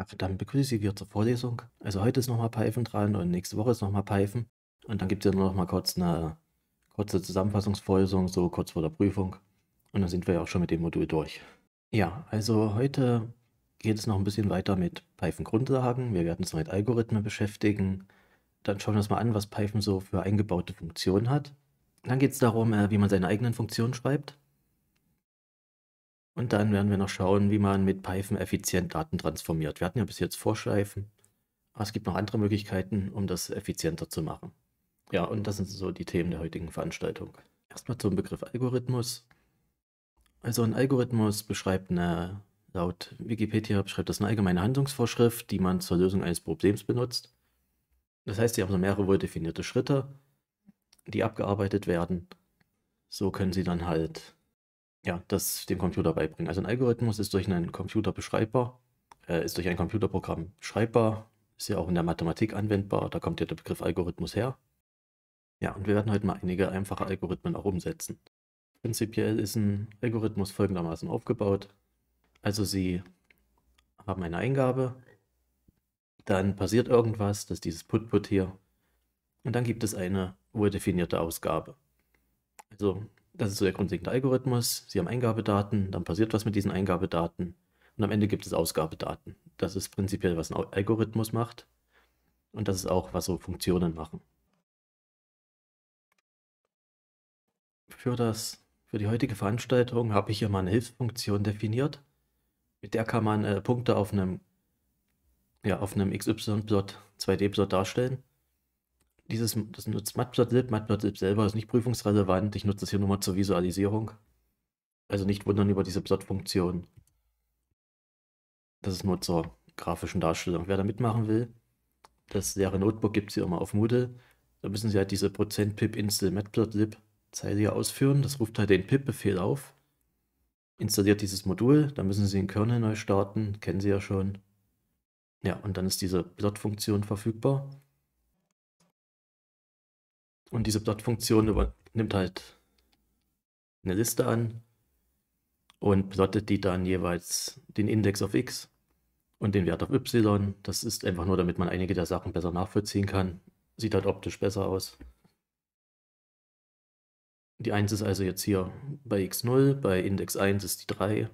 Ja, verdammt, begrüße Sie wieder zur Vorlesung. Also heute ist nochmal Python dran und nächste Woche ist nochmal Python. Und dann gibt es ja nur nochmal kurz eine kurze Zusammenfassungsvorlesung, so kurz vor der Prüfung. Und dann sind wir ja auch schon mit dem Modul durch. Ja, also heute geht es noch ein bisschen weiter mit Python-Grundlagen. Wir werden uns mit Algorithmen beschäftigen. Dann schauen wir uns mal an, was Python so für eingebaute Funktionen hat. Dann geht es darum, äh, wie man seine eigenen Funktionen schreibt. Und dann werden wir noch schauen, wie man mit Python effizient Daten transformiert. Wir hatten ja bis jetzt Vorschleifen, aber es gibt noch andere Möglichkeiten, um das effizienter zu machen. Ja, und das sind so die Themen der heutigen Veranstaltung. Erstmal zum Begriff Algorithmus. Also ein Algorithmus beschreibt eine, laut Wikipedia beschreibt das eine allgemeine Handlungsvorschrift, die man zur Lösung eines Problems benutzt. Das heißt, sie haben so mehrere wohl definierte Schritte, die abgearbeitet werden. So können sie dann halt ja, das dem Computer beibringen. Also ein Algorithmus ist durch einen Computer beschreibbar, äh, ist durch ein Computerprogramm schreibbar, ist ja auch in der Mathematik anwendbar, da kommt ja der Begriff Algorithmus her. Ja, und wir werden heute mal einige einfache Algorithmen auch umsetzen. Prinzipiell ist ein Algorithmus folgendermaßen aufgebaut. Also Sie haben eine Eingabe, dann passiert irgendwas, das ist dieses Put-Put hier, und dann gibt es eine wohl definierte Ausgabe. Also das ist so der grundlegende Algorithmus. Sie haben Eingabedaten, dann passiert was mit diesen Eingabedaten und am Ende gibt es Ausgabedaten. Das ist prinzipiell, was ein Algorithmus macht und das ist auch, was so Funktionen machen. Für, das, für die heutige Veranstaltung habe ich hier mal eine Hilfsfunktion definiert. Mit der kann man äh, Punkte auf einem, ja, einem XY-Plot, 2D-Plot darstellen dieses, das nutzt Matplotlib. Matplotlib selber ist nicht prüfungsrelevant. Ich nutze das hier nur mal zur Visualisierung. Also nicht wundern über diese Plot-Funktion. Das ist nur zur grafischen Darstellung. Wer da mitmachen will, das leere Notebook gibt es hier immer auf Moodle. Da müssen Sie halt diese %pip install matplotlib Zeile hier ausführen. Das ruft halt den pip-Befehl auf, installiert dieses Modul, dann müssen Sie den Kernel neu starten, kennen Sie ja schon. Ja, und dann ist diese Plot-Funktion verfügbar. Und diese Plot-Funktion nimmt halt eine Liste an und plottet die dann jeweils den Index auf x und den Wert auf y. Das ist einfach nur, damit man einige der Sachen besser nachvollziehen kann. Sieht halt optisch besser aus. Die 1 ist also jetzt hier bei x0, bei Index 1 ist die 3,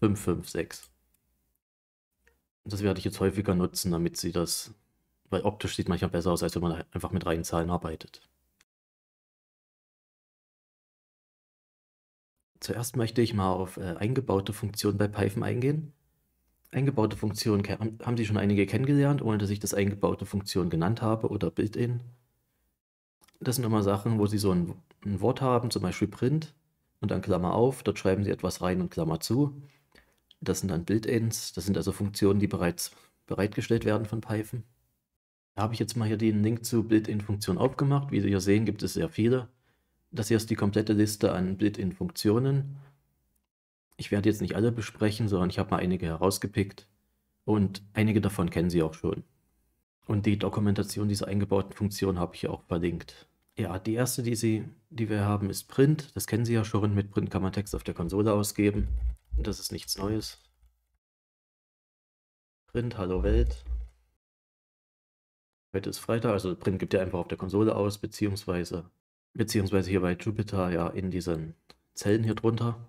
5, 5, 6. Das werde ich jetzt häufiger nutzen, damit Sie das weil optisch sieht manchmal besser aus, als wenn man einfach mit reinen Zahlen arbeitet. Zuerst möchte ich mal auf äh, eingebaute Funktionen bei Python eingehen. Eingebaute Funktionen haben Sie schon einige kennengelernt, ohne dass ich das eingebaute Funktion genannt habe oder Built-in. Das sind immer Sachen, wo Sie so ein, ein Wort haben, zum Beispiel Print und dann Klammer auf, dort schreiben Sie etwas rein und Klammer zu. Das sind dann Built-ins, das sind also Funktionen, die bereits bereitgestellt werden von Python. Da habe ich jetzt mal hier den Link zu Built-in-Funktionen aufgemacht. Wie Sie hier sehen, gibt es sehr viele. Das hier ist die komplette Liste an Built-in-Funktionen. Ich werde jetzt nicht alle besprechen, sondern ich habe mal einige herausgepickt. Und einige davon kennen Sie auch schon. Und die Dokumentation dieser eingebauten Funktion habe ich hier auch verlinkt. Ja, die erste, die, Sie, die wir haben, ist Print. Das kennen Sie ja schon. Mit Print kann man Text auf der Konsole ausgeben. Das ist nichts Neues. Print, hallo Welt. Heute ist Freitag, also Print gibt ihr einfach auf der Konsole aus, beziehungsweise, beziehungsweise hier bei Jupyter ja in diesen Zellen hier drunter.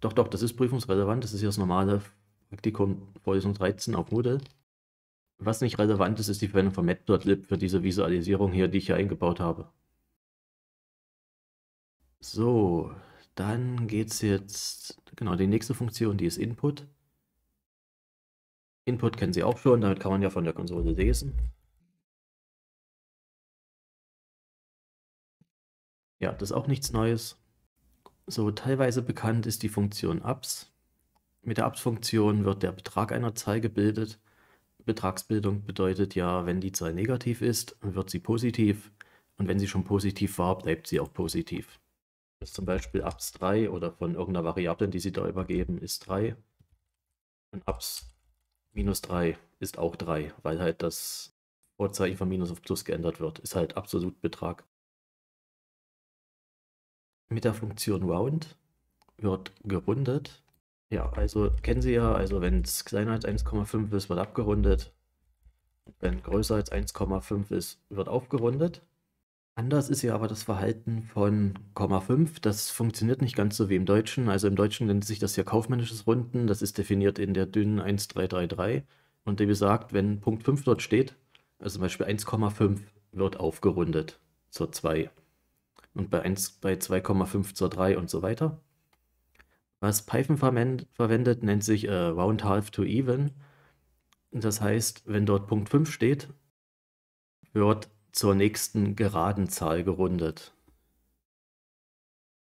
Doch, doch, das ist prüfungsrelevant. Das ist hier das normale Praktikum Vorlesung 13 auf Moodle. Was nicht relevant ist, ist die Verwendung von Matplotlib für diese Visualisierung hier, die ich hier eingebaut habe. So, dann geht es jetzt, genau, die nächste Funktion, die ist Input. Input kennen Sie auch schon, damit kann man ja von der Konsole lesen. Ja, das ist auch nichts Neues. So teilweise bekannt ist die Funktion Abs. Mit der abs funktion wird der Betrag einer Zahl gebildet. Betragsbildung bedeutet ja, wenn die Zahl negativ ist, wird sie positiv. Und wenn sie schon positiv war, bleibt sie auch positiv. Das ist zum Beispiel Abs 3 oder von irgendeiner Variable, die sie da übergeben, ist 3. Und Abs minus 3 ist auch 3, weil halt das Vorzeichen von Minus auf Plus geändert wird. Ist halt absolut Betrag mit der Funktion round wird gerundet. Ja, also kennen Sie ja, also wenn es kleiner als 1,5 ist, wird abgerundet. Wenn größer als 1,5 ist, wird aufgerundet. Anders ist ja aber das Verhalten von Komma 5. Das funktioniert nicht ganz so wie im Deutschen. Also im Deutschen nennt sich das hier kaufmännisches Runden. Das ist definiert in der dünnen 1333. Und der besagt, wenn Punkt 5 dort steht, also zum Beispiel 1,5 wird aufgerundet zur 2 und bei 1 bei 2,5 zur 3 und so weiter. Was Python verwendet, nennt sich äh, round half to even. Das heißt, wenn dort Punkt 5 steht, wird zur nächsten geraden Zahl gerundet.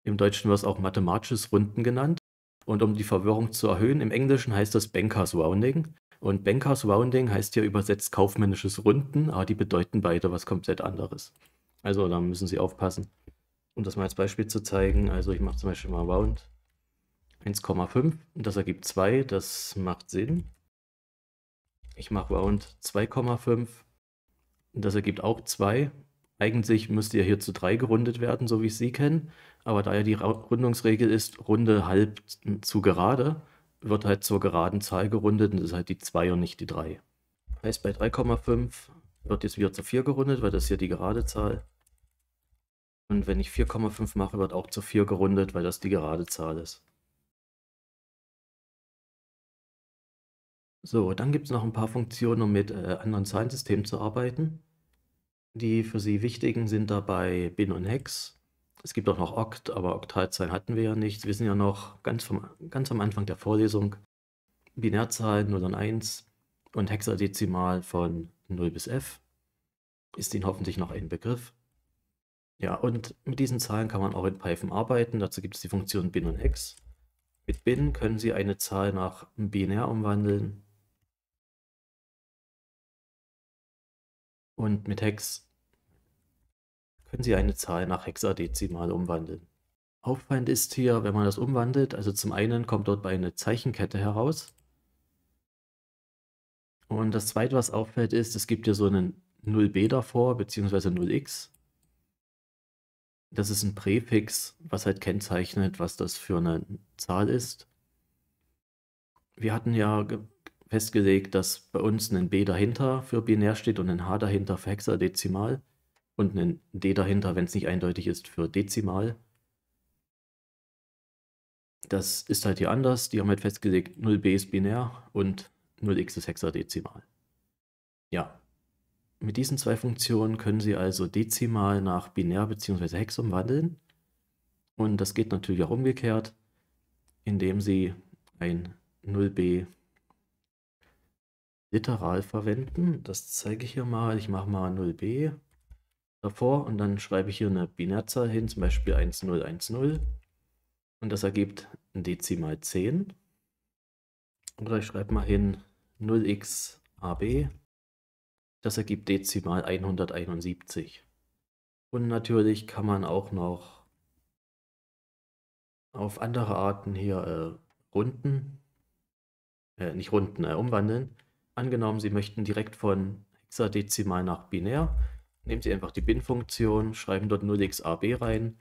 Im Deutschen wird es auch mathematisches Runden genannt. Und um die Verwirrung zu erhöhen, im Englischen heißt das Bankers Rounding. Und Bankers Rounding heißt hier übersetzt kaufmännisches Runden, aber ah, die bedeuten beide was komplett anderes. Also da müssen Sie aufpassen um das mal als Beispiel zu zeigen, also ich mache zum Beispiel mal Round 1,5 und das ergibt 2, das macht Sinn. Ich mache Round 2,5 und das ergibt auch 2. Eigentlich müsste ja hier zu 3 gerundet werden, so wie ich sie kenne, aber da ja die Rundungsregel ist, Runde halb zu gerade, wird halt zur geraden Zahl gerundet und das ist halt die 2 und nicht die 3. Heißt bei 3,5 wird jetzt wieder zu 4 gerundet, weil das hier die gerade Zahl. ist. Und wenn ich 4,5 mache, wird auch zu 4 gerundet, weil das die gerade Zahl ist. So, dann gibt es noch ein paar Funktionen, um mit äh, anderen Zahlensystemen zu arbeiten. Die für Sie wichtigen sind dabei Bin und Hex. Es gibt auch noch Okt, aber Oktalzahlen hatten wir ja nicht. Wir sind ja noch ganz, vom, ganz am Anfang der Vorlesung. Binärzahlen 0 und 1 und Hexadezimal von 0 bis f. Ist Ihnen hoffentlich noch ein Begriff. Ja, und mit diesen Zahlen kann man auch in Python arbeiten. Dazu gibt es die Funktion bin und hex. Mit bin können Sie eine Zahl nach binär umwandeln. Und mit hex können Sie eine Zahl nach hexadezimal umwandeln. Auffallend ist hier, wenn man das umwandelt, also zum einen kommt dort bei eine Zeichenkette heraus. Und das zweite, was auffällt, ist, es gibt hier so einen 0b davor, beziehungsweise 0x das ist ein Präfix, was halt kennzeichnet, was das für eine Zahl ist. Wir hatten ja festgelegt, dass bei uns ein B dahinter für binär steht und ein H dahinter für hexadezimal und ein D dahinter, wenn es nicht eindeutig ist, für dezimal. Das ist halt hier anders. Die haben halt festgelegt, 0b ist binär und 0x ist hexadezimal. Ja, mit diesen zwei Funktionen können Sie also dezimal nach binär bzw. hex umwandeln. Und das geht natürlich auch umgekehrt, indem Sie ein 0b literal verwenden. Das zeige ich hier mal. Ich mache mal 0b davor und dann schreibe ich hier eine Binärzahl hin, zum Beispiel 1010. Und das ergibt ein Dezimal 10. Oder ich schreibe mal hin 0xab das ergibt dezimal 171. Und natürlich kann man auch noch auf andere Arten hier äh, runden, äh, nicht runden, äh, umwandeln. Angenommen, Sie möchten direkt von hexadezimal nach binär, nehmen Sie einfach die Bin-Funktion, schreiben dort 0xab rein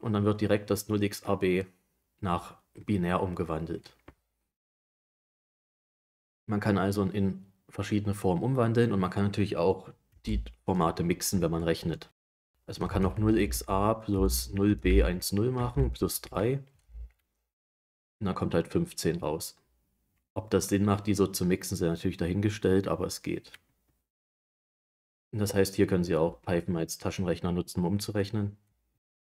und dann wird direkt das 0xab nach binär umgewandelt. Man kann also in verschiedene Formen umwandeln und man kann natürlich auch die Formate mixen, wenn man rechnet. Also man kann auch 0xa plus 0b10 machen, plus 3. Und dann kommt halt 15 raus. Ob das Sinn macht, die so zu mixen, ist ja natürlich dahingestellt, aber es geht. Und das heißt, hier können Sie auch Python als Taschenrechner nutzen, um umzurechnen.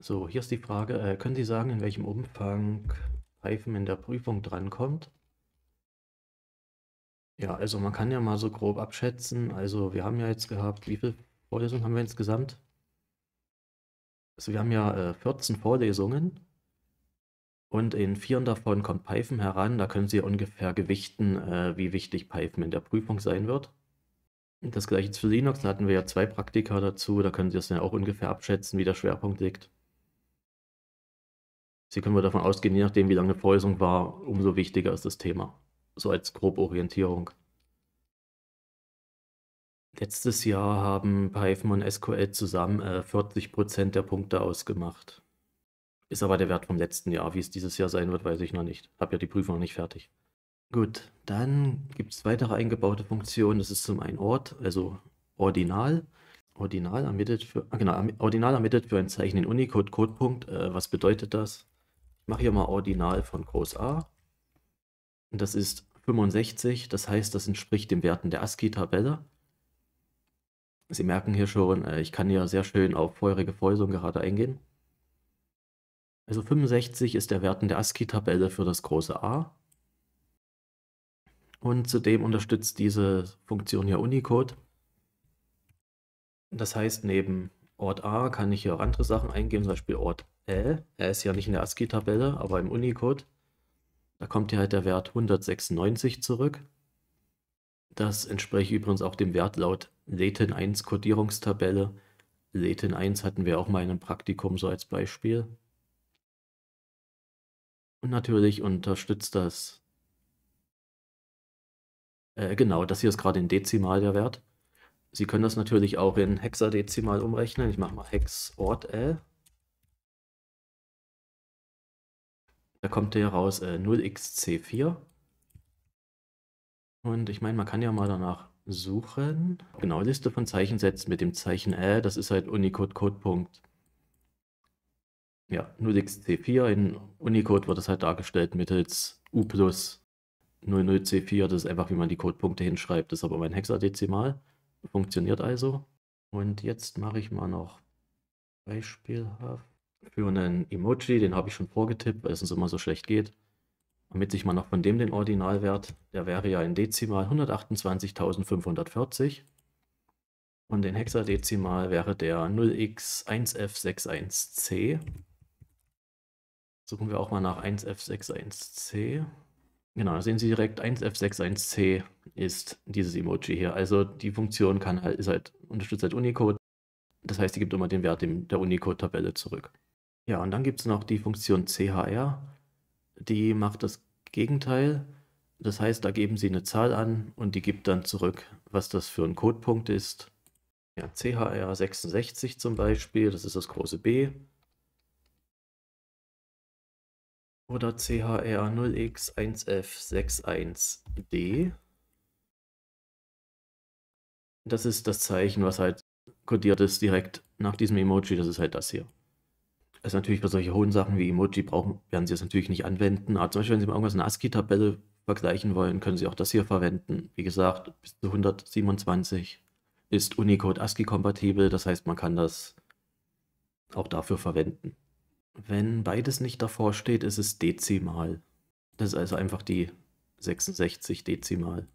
So, hier ist die Frage, äh, können Sie sagen, in welchem Umfang Python in der Prüfung drankommt? Ja, also man kann ja mal so grob abschätzen. Also wir haben ja jetzt gehabt, wie viele Vorlesungen haben wir insgesamt? Also wir haben ja äh, 14 Vorlesungen und in vieren davon kommt Python heran. Da können Sie ungefähr gewichten, äh, wie wichtig Python in der Prüfung sein wird. Und das gleiche für Linux, da hatten wir ja zwei Praktika dazu. Da können Sie das ja auch ungefähr abschätzen, wie der Schwerpunkt liegt. Sie können wir davon ausgehen, je nachdem, wie lange eine Vorlesung war, umso wichtiger ist das Thema so als grobe Orientierung. Letztes Jahr haben Python und SQL zusammen äh, 40% der Punkte ausgemacht. Ist aber der Wert vom letzten Jahr. Wie es dieses Jahr sein wird, weiß ich noch nicht. Hab ja die Prüfung noch nicht fertig. Gut, dann gibt es weitere eingebaute Funktionen. Das ist zum einen Ort, also Ordinal. Ordinal ermittelt für, ah, genau, Ordinal ermittelt für ein Zeichen in Unicode-Codepunkt. Äh, was bedeutet das? Ich mache hier mal Ordinal von Groß A. Und das ist 65, das heißt, das entspricht den Werten der ASCII-Tabelle. Sie merken hier schon, äh, ich kann ja sehr schön auf feurige Fäusung gerade eingehen. Also 65 ist der Wert der ASCII-Tabelle für das große A. Und zudem unterstützt diese Funktion hier Unicode. Das heißt, neben Ort A kann ich hier auch andere Sachen eingeben, zum Beispiel Ort L. Er ist ja nicht in der ASCII-Tabelle, aber im Unicode. Da kommt hier halt der Wert 196 zurück. Das entspricht übrigens auch dem Wert laut Latin 1 kodierungstabelle Latin 1 hatten wir auch mal in einem Praktikum so als Beispiel. Und natürlich unterstützt das, äh, genau, das hier ist gerade in Dezimal der Wert. Sie können das natürlich auch in Hexadezimal umrechnen. Ich mache mal Hex Ort L. Da kommt hier raus äh, 0xc4. Und ich meine, man kann ja mal danach suchen. Genau, Liste von Zeichensätzen mit dem Zeichen Ä, das ist halt Unicode-Codepunkt. Ja, 0xc4 in Unicode wird das halt dargestellt mittels U plus 00c4. Das ist einfach, wie man die Codepunkte hinschreibt. Das ist aber mein Hexadezimal. Funktioniert also. Und jetzt mache ich mal noch beispielhaft für einen Emoji, den habe ich schon vorgetippt, weil es uns immer so schlecht geht. Damit sich mal noch von dem den Ordinalwert, der wäre ja in Dezimal 128.540 und in Hexadezimal wäre der 0x1f61c. Suchen wir auch mal nach 1f61c. Genau, sehen Sie direkt, 1f61c ist dieses Emoji hier. Also die Funktion kann halt, ist halt, unterstützt halt Unicode. Das heißt, die gibt immer den Wert der Unicode-Tabelle zurück. Ja, und dann gibt es noch die Funktion chr, die macht das Gegenteil. Das heißt, da geben Sie eine Zahl an und die gibt dann zurück, was das für ein Codepunkt ist. Ja, chr 66 zum Beispiel, das ist das große B. Oder chr 0x1f61d. Das ist das Zeichen, was halt kodiert ist direkt nach diesem Emoji. Das ist halt das hier. Also natürlich bei solchen hohen Sachen wie Emoji brauchen, werden Sie das natürlich nicht anwenden. Aber zum Beispiel, wenn Sie mal irgendwas in ASCII-Tabelle vergleichen wollen, können Sie auch das hier verwenden. Wie gesagt, bis zu 127 ist Unicode ASCII-kompatibel. Das heißt, man kann das auch dafür verwenden. Wenn beides nicht davor steht, ist es dezimal. Das ist also einfach die 66 dezimal.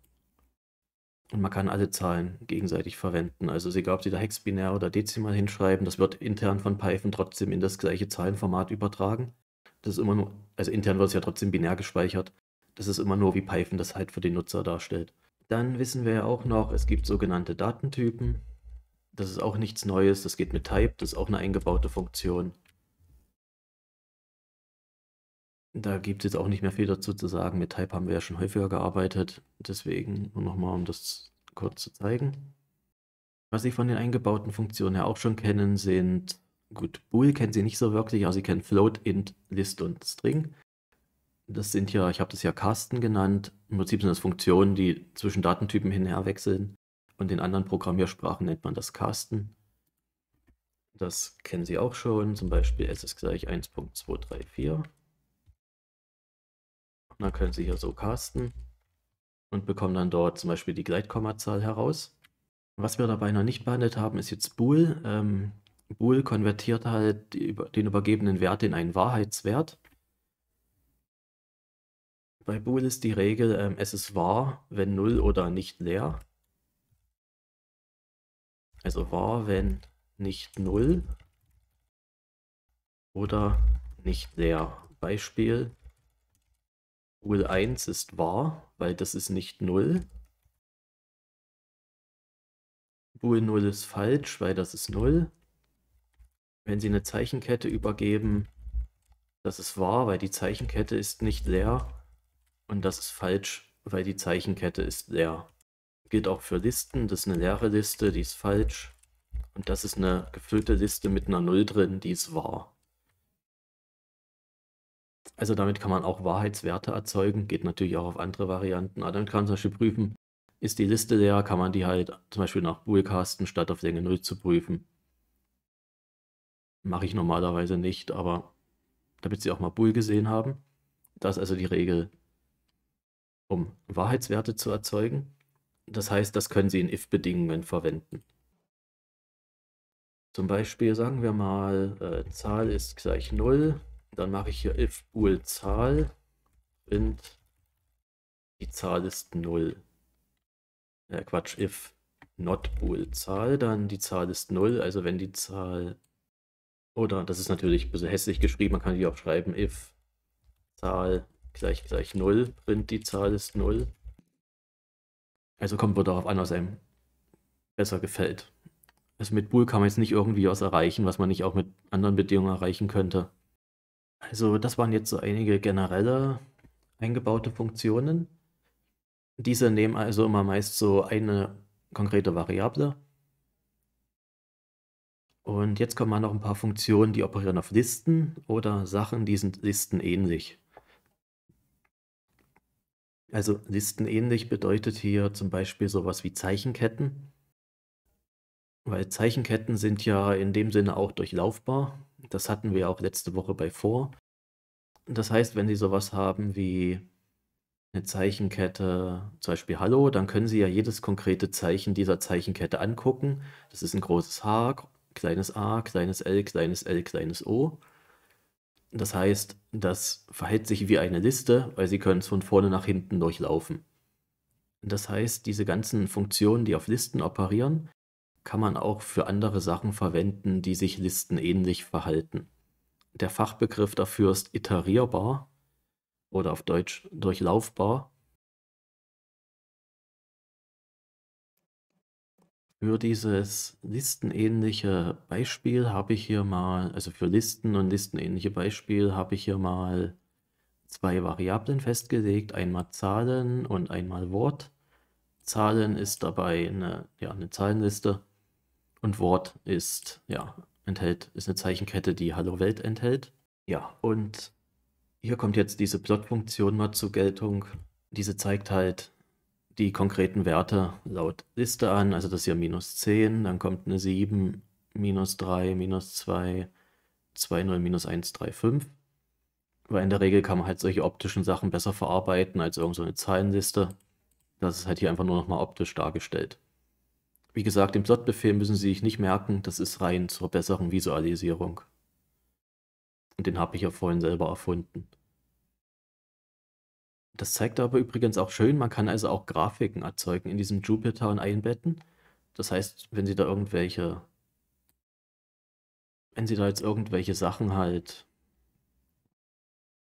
Und man kann alle Zahlen gegenseitig verwenden. Also egal, ob Sie da hexbinär oder dezimal hinschreiben, das wird intern von Python trotzdem in das gleiche Zahlenformat übertragen. Das ist immer nur, also intern wird es ja trotzdem binär gespeichert. Das ist immer nur, wie Python das halt für den Nutzer darstellt. Dann wissen wir ja auch noch, es gibt sogenannte Datentypen. Das ist auch nichts Neues, das geht mit Type, das ist auch eine eingebaute Funktion. Da gibt es jetzt auch nicht mehr viel dazu zu sagen. Mit Type haben wir ja schon häufiger gearbeitet. Deswegen nur nochmal, um das kurz zu zeigen. Was Sie von den eingebauten Funktionen ja auch schon kennen, sind, gut, Bool kennen Sie nicht so wirklich, aber Sie kennen Float, Int, List und String. Das sind ja, ich habe das ja Casten genannt. Im Prinzip sind das Funktionen, die zwischen Datentypen hin und her wechseln. Und in anderen Programmiersprachen nennt man das Casten. Das kennen Sie auch schon, zum Beispiel SS gleich 1.234. Und dann können Sie hier so casten und bekommen dann dort zum Beispiel die Gleitkommazahl heraus. Was wir dabei noch nicht behandelt haben, ist jetzt Bool. Ähm, Bool konvertiert halt den übergebenen Wert in einen Wahrheitswert. Bei Bool ist die Regel, ähm, es ist wahr, wenn 0 oder nicht leer. Also wahr, wenn nicht 0 oder nicht leer. Beispiel, Modul 1 ist wahr, weil das ist nicht 0. Modul 0 ist falsch, weil das ist 0. Wenn Sie eine Zeichenkette übergeben, das ist wahr, weil die Zeichenkette ist nicht leer. Und das ist falsch, weil die Zeichenkette ist leer. Gilt auch für Listen. Das ist eine leere Liste, die ist falsch. Und das ist eine gefüllte Liste mit einer 0 drin, die ist wahr. Also damit kann man auch Wahrheitswerte erzeugen, geht natürlich auch auf andere Varianten. Aber dann kann man zum Beispiel prüfen, ist die Liste leer, kann man die halt zum Beispiel nach Bool casten, statt auf Länge 0 zu prüfen. Mache ich normalerweise nicht, aber damit Sie auch mal Bool gesehen haben. Das ist also die Regel, um Wahrheitswerte zu erzeugen. Das heißt, das können Sie in if-Bedingungen verwenden. Zum Beispiel sagen wir mal, äh, Zahl ist gleich 0, dann mache ich hier if bool Zahl print die Zahl ist 0. Äh, Quatsch, if not bool Zahl, dann die Zahl ist 0, also wenn die Zahl oder oh, das ist natürlich ein bisschen hässlich geschrieben, man kann hier auch schreiben if Zahl gleich gleich 0, print die Zahl ist 0. Also kommt wohl darauf an, was einem besser gefällt. Also mit Bool kann man jetzt nicht irgendwie was erreichen, was man nicht auch mit anderen Bedingungen erreichen könnte. Also, das waren jetzt so einige generelle eingebaute Funktionen. Diese nehmen also immer meist so eine konkrete Variable. Und jetzt kommen mal noch ein paar Funktionen, die operieren auf Listen oder Sachen, die sind Listen ähnlich. Also Listen ähnlich bedeutet hier zum Beispiel sowas wie Zeichenketten. Weil Zeichenketten sind ja in dem Sinne auch durchlaufbar. Das hatten wir auch letzte Woche bei vor. Das heißt, wenn Sie sowas haben wie eine Zeichenkette, zum Beispiel Hallo, dann können Sie ja jedes konkrete Zeichen dieser Zeichenkette angucken. Das ist ein großes H, kleines a, kleines l, kleines l, kleines o. Das heißt, das verhält sich wie eine Liste, weil Sie können es von vorne nach hinten durchlaufen. Das heißt, diese ganzen Funktionen, die auf Listen operieren, kann man auch für andere Sachen verwenden, die sich listenähnlich verhalten. Der Fachbegriff dafür ist iterierbar oder auf Deutsch durchlaufbar. Für dieses listenähnliche Beispiel habe ich hier mal, also für Listen und listenähnliche Beispiel habe ich hier mal zwei Variablen festgelegt, einmal Zahlen und einmal Wort. Zahlen ist dabei eine, ja, eine Zahlenliste und Wort ist, ja, enthält, ist eine Zeichenkette, die Hallo Welt enthält. Ja, und hier kommt jetzt diese Plot-Funktion mal zur Geltung. Diese zeigt halt die konkreten Werte laut Liste an. Also das ist ja minus 10, dann kommt eine 7, minus 3, minus 2, 2, 0, minus 1, 3, 5. Weil in der Regel kann man halt solche optischen Sachen besser verarbeiten als irgendeine so Zahlenliste. Das ist halt hier einfach nur nochmal optisch dargestellt. Wie gesagt, den Plotbefehl müssen Sie sich nicht merken, das ist rein zur besseren Visualisierung. Und den habe ich ja vorhin selber erfunden. Das zeigt aber übrigens auch schön, man kann also auch Grafiken erzeugen in diesem Jupyter und einbetten. Das heißt, wenn Sie da irgendwelche, wenn Sie da jetzt irgendwelche Sachen halt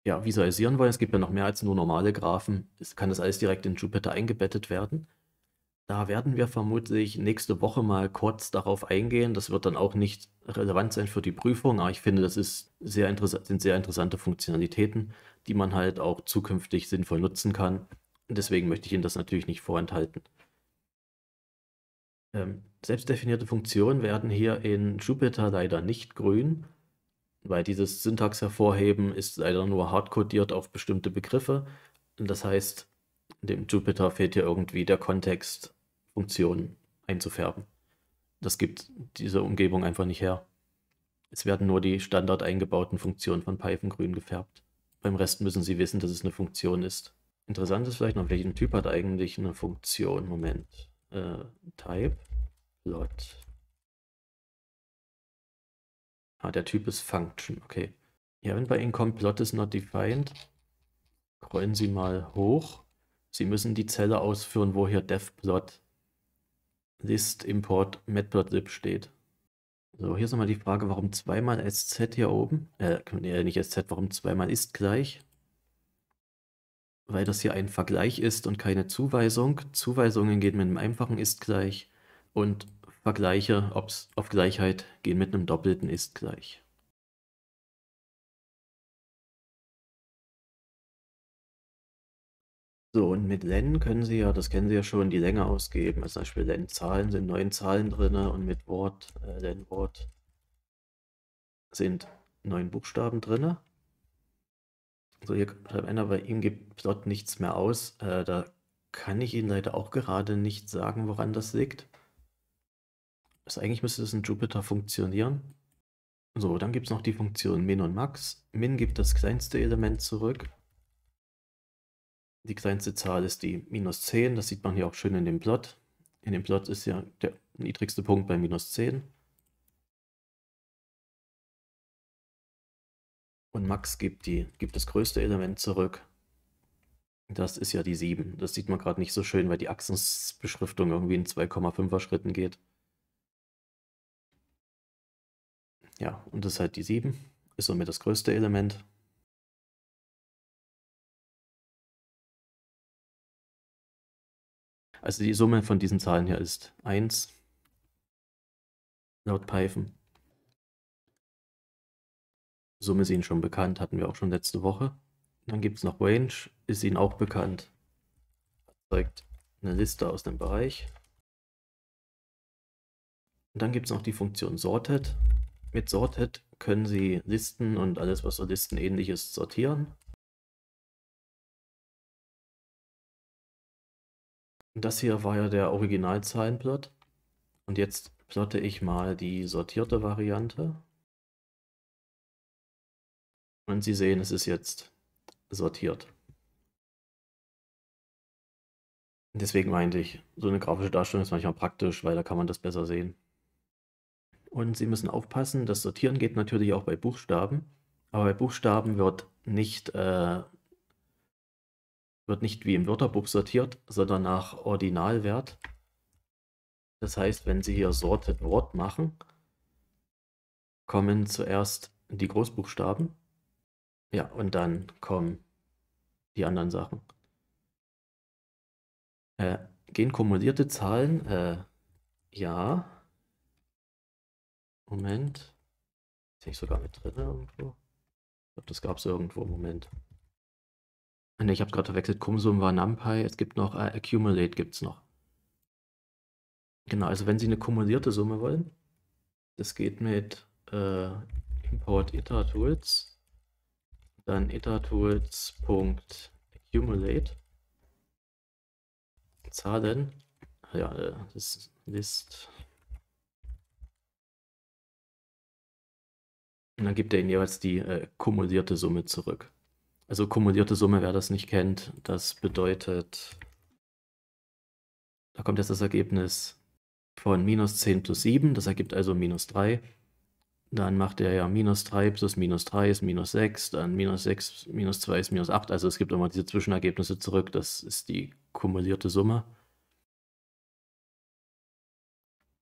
ja, visualisieren wollen, es gibt ja noch mehr als nur normale Graphen, es kann das alles direkt in Jupyter eingebettet werden. Da werden wir vermutlich nächste Woche mal kurz darauf eingehen. Das wird dann auch nicht relevant sein für die Prüfung, aber ich finde, das ist sehr sind sehr interessante Funktionalitäten, die man halt auch zukünftig sinnvoll nutzen kann. deswegen möchte ich Ihnen das natürlich nicht vorenthalten. Ähm, selbstdefinierte Funktionen werden hier in Jupyter leider nicht grün, weil dieses Syntax hervorheben ist leider nur hardcodiert auf bestimmte Begriffe. das heißt, dem Jupyter fehlt hier irgendwie der Kontext, Funktionen einzufärben. Das gibt diese Umgebung einfach nicht her. Es werden nur die standard eingebauten Funktionen von Python grün gefärbt. Beim Rest müssen Sie wissen, dass es eine Funktion ist. Interessant ist vielleicht noch, welchen Typ hat eigentlich eine Funktion? Moment. Äh, type Plot. Ah, der Typ ist Function, okay. Ja, wenn bei Ihnen kommt, Plot is not defined, scrollen Sie mal hoch. Sie müssen die Zelle ausführen, wo hier devplot List Import Matplotlib steht. So, hier ist nochmal die Frage, warum zweimal SZ hier oben? Äh, nee, nicht SZ, warum zweimal ist gleich? Weil das hier ein Vergleich ist und keine Zuweisung. Zuweisungen gehen mit einem einfachen ist gleich und Vergleiche auf Gleichheit gehen mit einem doppelten ist gleich. So, und mit Len können Sie ja, das kennen Sie ja schon, die Länge ausgeben. Also zum Beispiel Len-Zahlen sind neun Zahlen drin ne? und mit Wort, äh, Len-Wort sind neun Buchstaben drin. So, hier schreibt halt einer, bei ihm gibt Plot nichts mehr aus. Äh, da kann ich Ihnen leider auch gerade nicht sagen, woran das liegt. Also eigentlich müsste das in Jupyter funktionieren. So, dann gibt es noch die Funktion min und max. Min gibt das kleinste Element zurück die kleinste Zahl ist die minus 10. Das sieht man hier auch schön in dem Plot. In dem Plot ist ja der niedrigste Punkt bei minus 10. Und Max gibt, die, gibt das größte Element zurück. Das ist ja die 7. Das sieht man gerade nicht so schön, weil die Achsenbeschriftung irgendwie in 2,5er Schritten geht. Ja, und das ist halt die 7. Ist somit das größte Element. Also die Summe von diesen Zahlen hier ist 1 laut Python. Summe ist Ihnen schon bekannt, hatten wir auch schon letzte Woche. Dann gibt es noch Range, ist Ihnen auch bekannt. Zeigt eine Liste aus dem Bereich. Und dann gibt es noch die Funktion Sorted. Mit Sorted können Sie Listen und alles, was so Listen ähnlich ist, sortieren. das hier war ja der Originalzahlenplot. Und jetzt plotte ich mal die sortierte Variante. Und Sie sehen, es ist jetzt sortiert. Deswegen meinte ich, so eine grafische Darstellung ist manchmal praktisch, weil da kann man das besser sehen. Und Sie müssen aufpassen, das Sortieren geht natürlich auch bei Buchstaben. Aber bei Buchstaben wird nicht äh, wird nicht wie im Wörterbuch sortiert, sondern nach Ordinalwert. Das heißt, wenn Sie hier Sorted Wort machen, kommen zuerst die Großbuchstaben. Ja, und dann kommen die anderen Sachen. Äh, gehen kumulierte Zahlen? Äh, ja. Moment. Ist nicht sogar mit drin irgendwo? Ich glaube, das gab es irgendwo. Moment. Ah, ne, ich habe es gerade verwechselt. Kumsum war NumPy. Es gibt noch äh, Accumulate es noch. Genau, also wenn Sie eine kumulierte Summe wollen, das geht mit äh, import itertools, dann itertools.accumulate, Zahlen, ja, äh, das ist List. Und dann gibt er Ihnen jeweils die äh, kumulierte Summe zurück. Also kumulierte Summe, wer das nicht kennt, das bedeutet, da kommt jetzt das Ergebnis von minus 10 plus 7, das ergibt also minus 3. Dann macht er ja minus 3 plus minus 3 ist minus 6, dann minus 6 minus 2 ist minus 8. Also es gibt immer diese Zwischenergebnisse zurück, das ist die kumulierte Summe.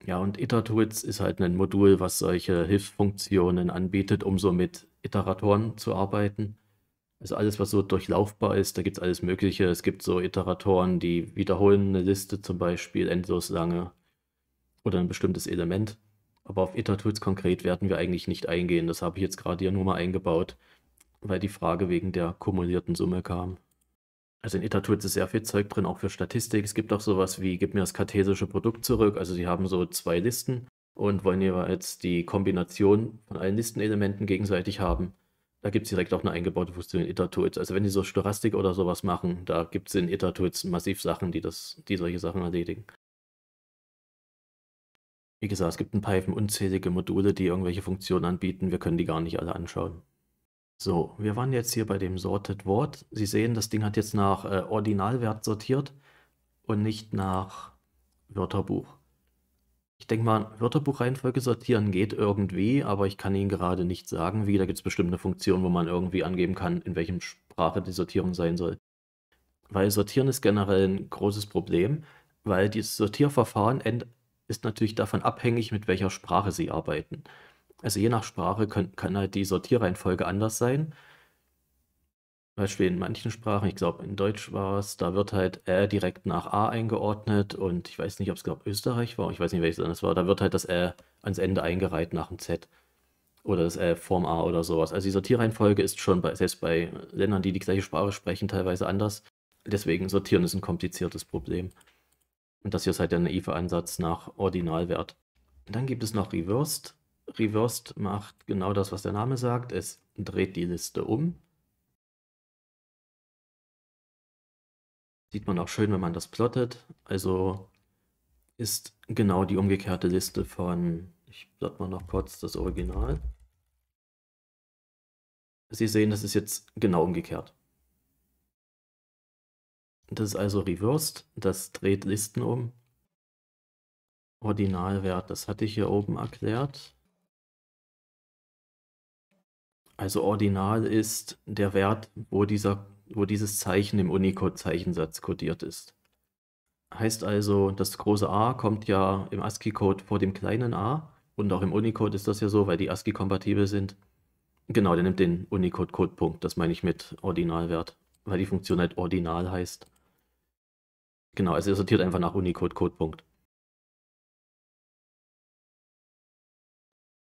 Ja, und Itertools ist halt ein Modul, was solche Hilfsfunktionen anbietet, um so mit Iteratoren zu arbeiten. Also alles, was so durchlaufbar ist, da gibt es alles Mögliche. Es gibt so Iteratoren, die wiederholen eine Liste zum Beispiel endlos lange oder ein bestimmtes Element. Aber auf Itertools konkret werden wir eigentlich nicht eingehen. Das habe ich jetzt gerade ja nur mal eingebaut, weil die Frage wegen der kumulierten Summe kam. Also in Itertools ist sehr viel Zeug drin, auch für Statistik. Es gibt auch sowas wie, gib mir das kartesische Produkt zurück. Also sie haben so zwei Listen und wollen jeweils die Kombination von allen Listenelementen gegenseitig haben da gibt es direkt auch eine eingebaute Funktion in Ethertools. Also wenn die so Storastik oder sowas machen, da gibt es in Ethertools massiv Sachen, die, das, die solche Sachen erledigen. Wie gesagt, es gibt in Python unzählige Module, die irgendwelche Funktionen anbieten. Wir können die gar nicht alle anschauen. So, wir waren jetzt hier bei dem Sorted Word. Sie sehen, das Ding hat jetzt nach äh, Ordinalwert sortiert und nicht nach Wörterbuch. Ich denke mal, Wörterbuchreihenfolge sortieren geht irgendwie, aber ich kann Ihnen gerade nicht sagen, wie. Da gibt es bestimmt eine Funktion, wo man irgendwie angeben kann, in welchem Sprache die Sortierung sein soll. Weil Sortieren ist generell ein großes Problem, weil dieses Sortierverfahren ist natürlich davon abhängig, mit welcher Sprache Sie arbeiten. Also je nach Sprache können, kann halt die Sortierreihenfolge anders sein. Beispiel in manchen Sprachen, ich glaube in Deutsch war es, da wird halt R direkt nach A eingeordnet und ich weiß nicht, ob es glaube Österreich war, ich weiß nicht, welches Land es war, da wird halt das R ans Ende eingereiht nach dem Z oder das R vorm A oder sowas. Also die Sortierreihenfolge ist schon bei, selbst bei Ländern, die die gleiche Sprache sprechen, teilweise anders. Deswegen sortieren ist ein kompliziertes Problem. Und das hier ist halt der naive Ansatz nach Ordinalwert. Und dann gibt es noch Reversed. Reversed macht genau das, was der Name sagt. Es dreht die Liste um Sieht man auch schön, wenn man das plottet. Also ist genau die umgekehrte Liste von, ich plotte mal noch kurz das Original. Sie sehen, das ist jetzt genau umgekehrt. Das ist also reversed, das dreht Listen um. Ordinalwert, das hatte ich hier oben erklärt. Also ordinal ist der Wert, wo dieser wo dieses Zeichen im Unicode-Zeichensatz codiert ist. Heißt also, das große A kommt ja im ASCII-Code vor dem kleinen a und auch im Unicode ist das ja so, weil die ASCII-kompatibel sind. Genau, der nimmt den Unicode-Codepunkt, das meine ich mit Ordinalwert, weil die Funktion halt ordinal heißt. Genau, also er sortiert einfach nach Unicode-Codepunkt.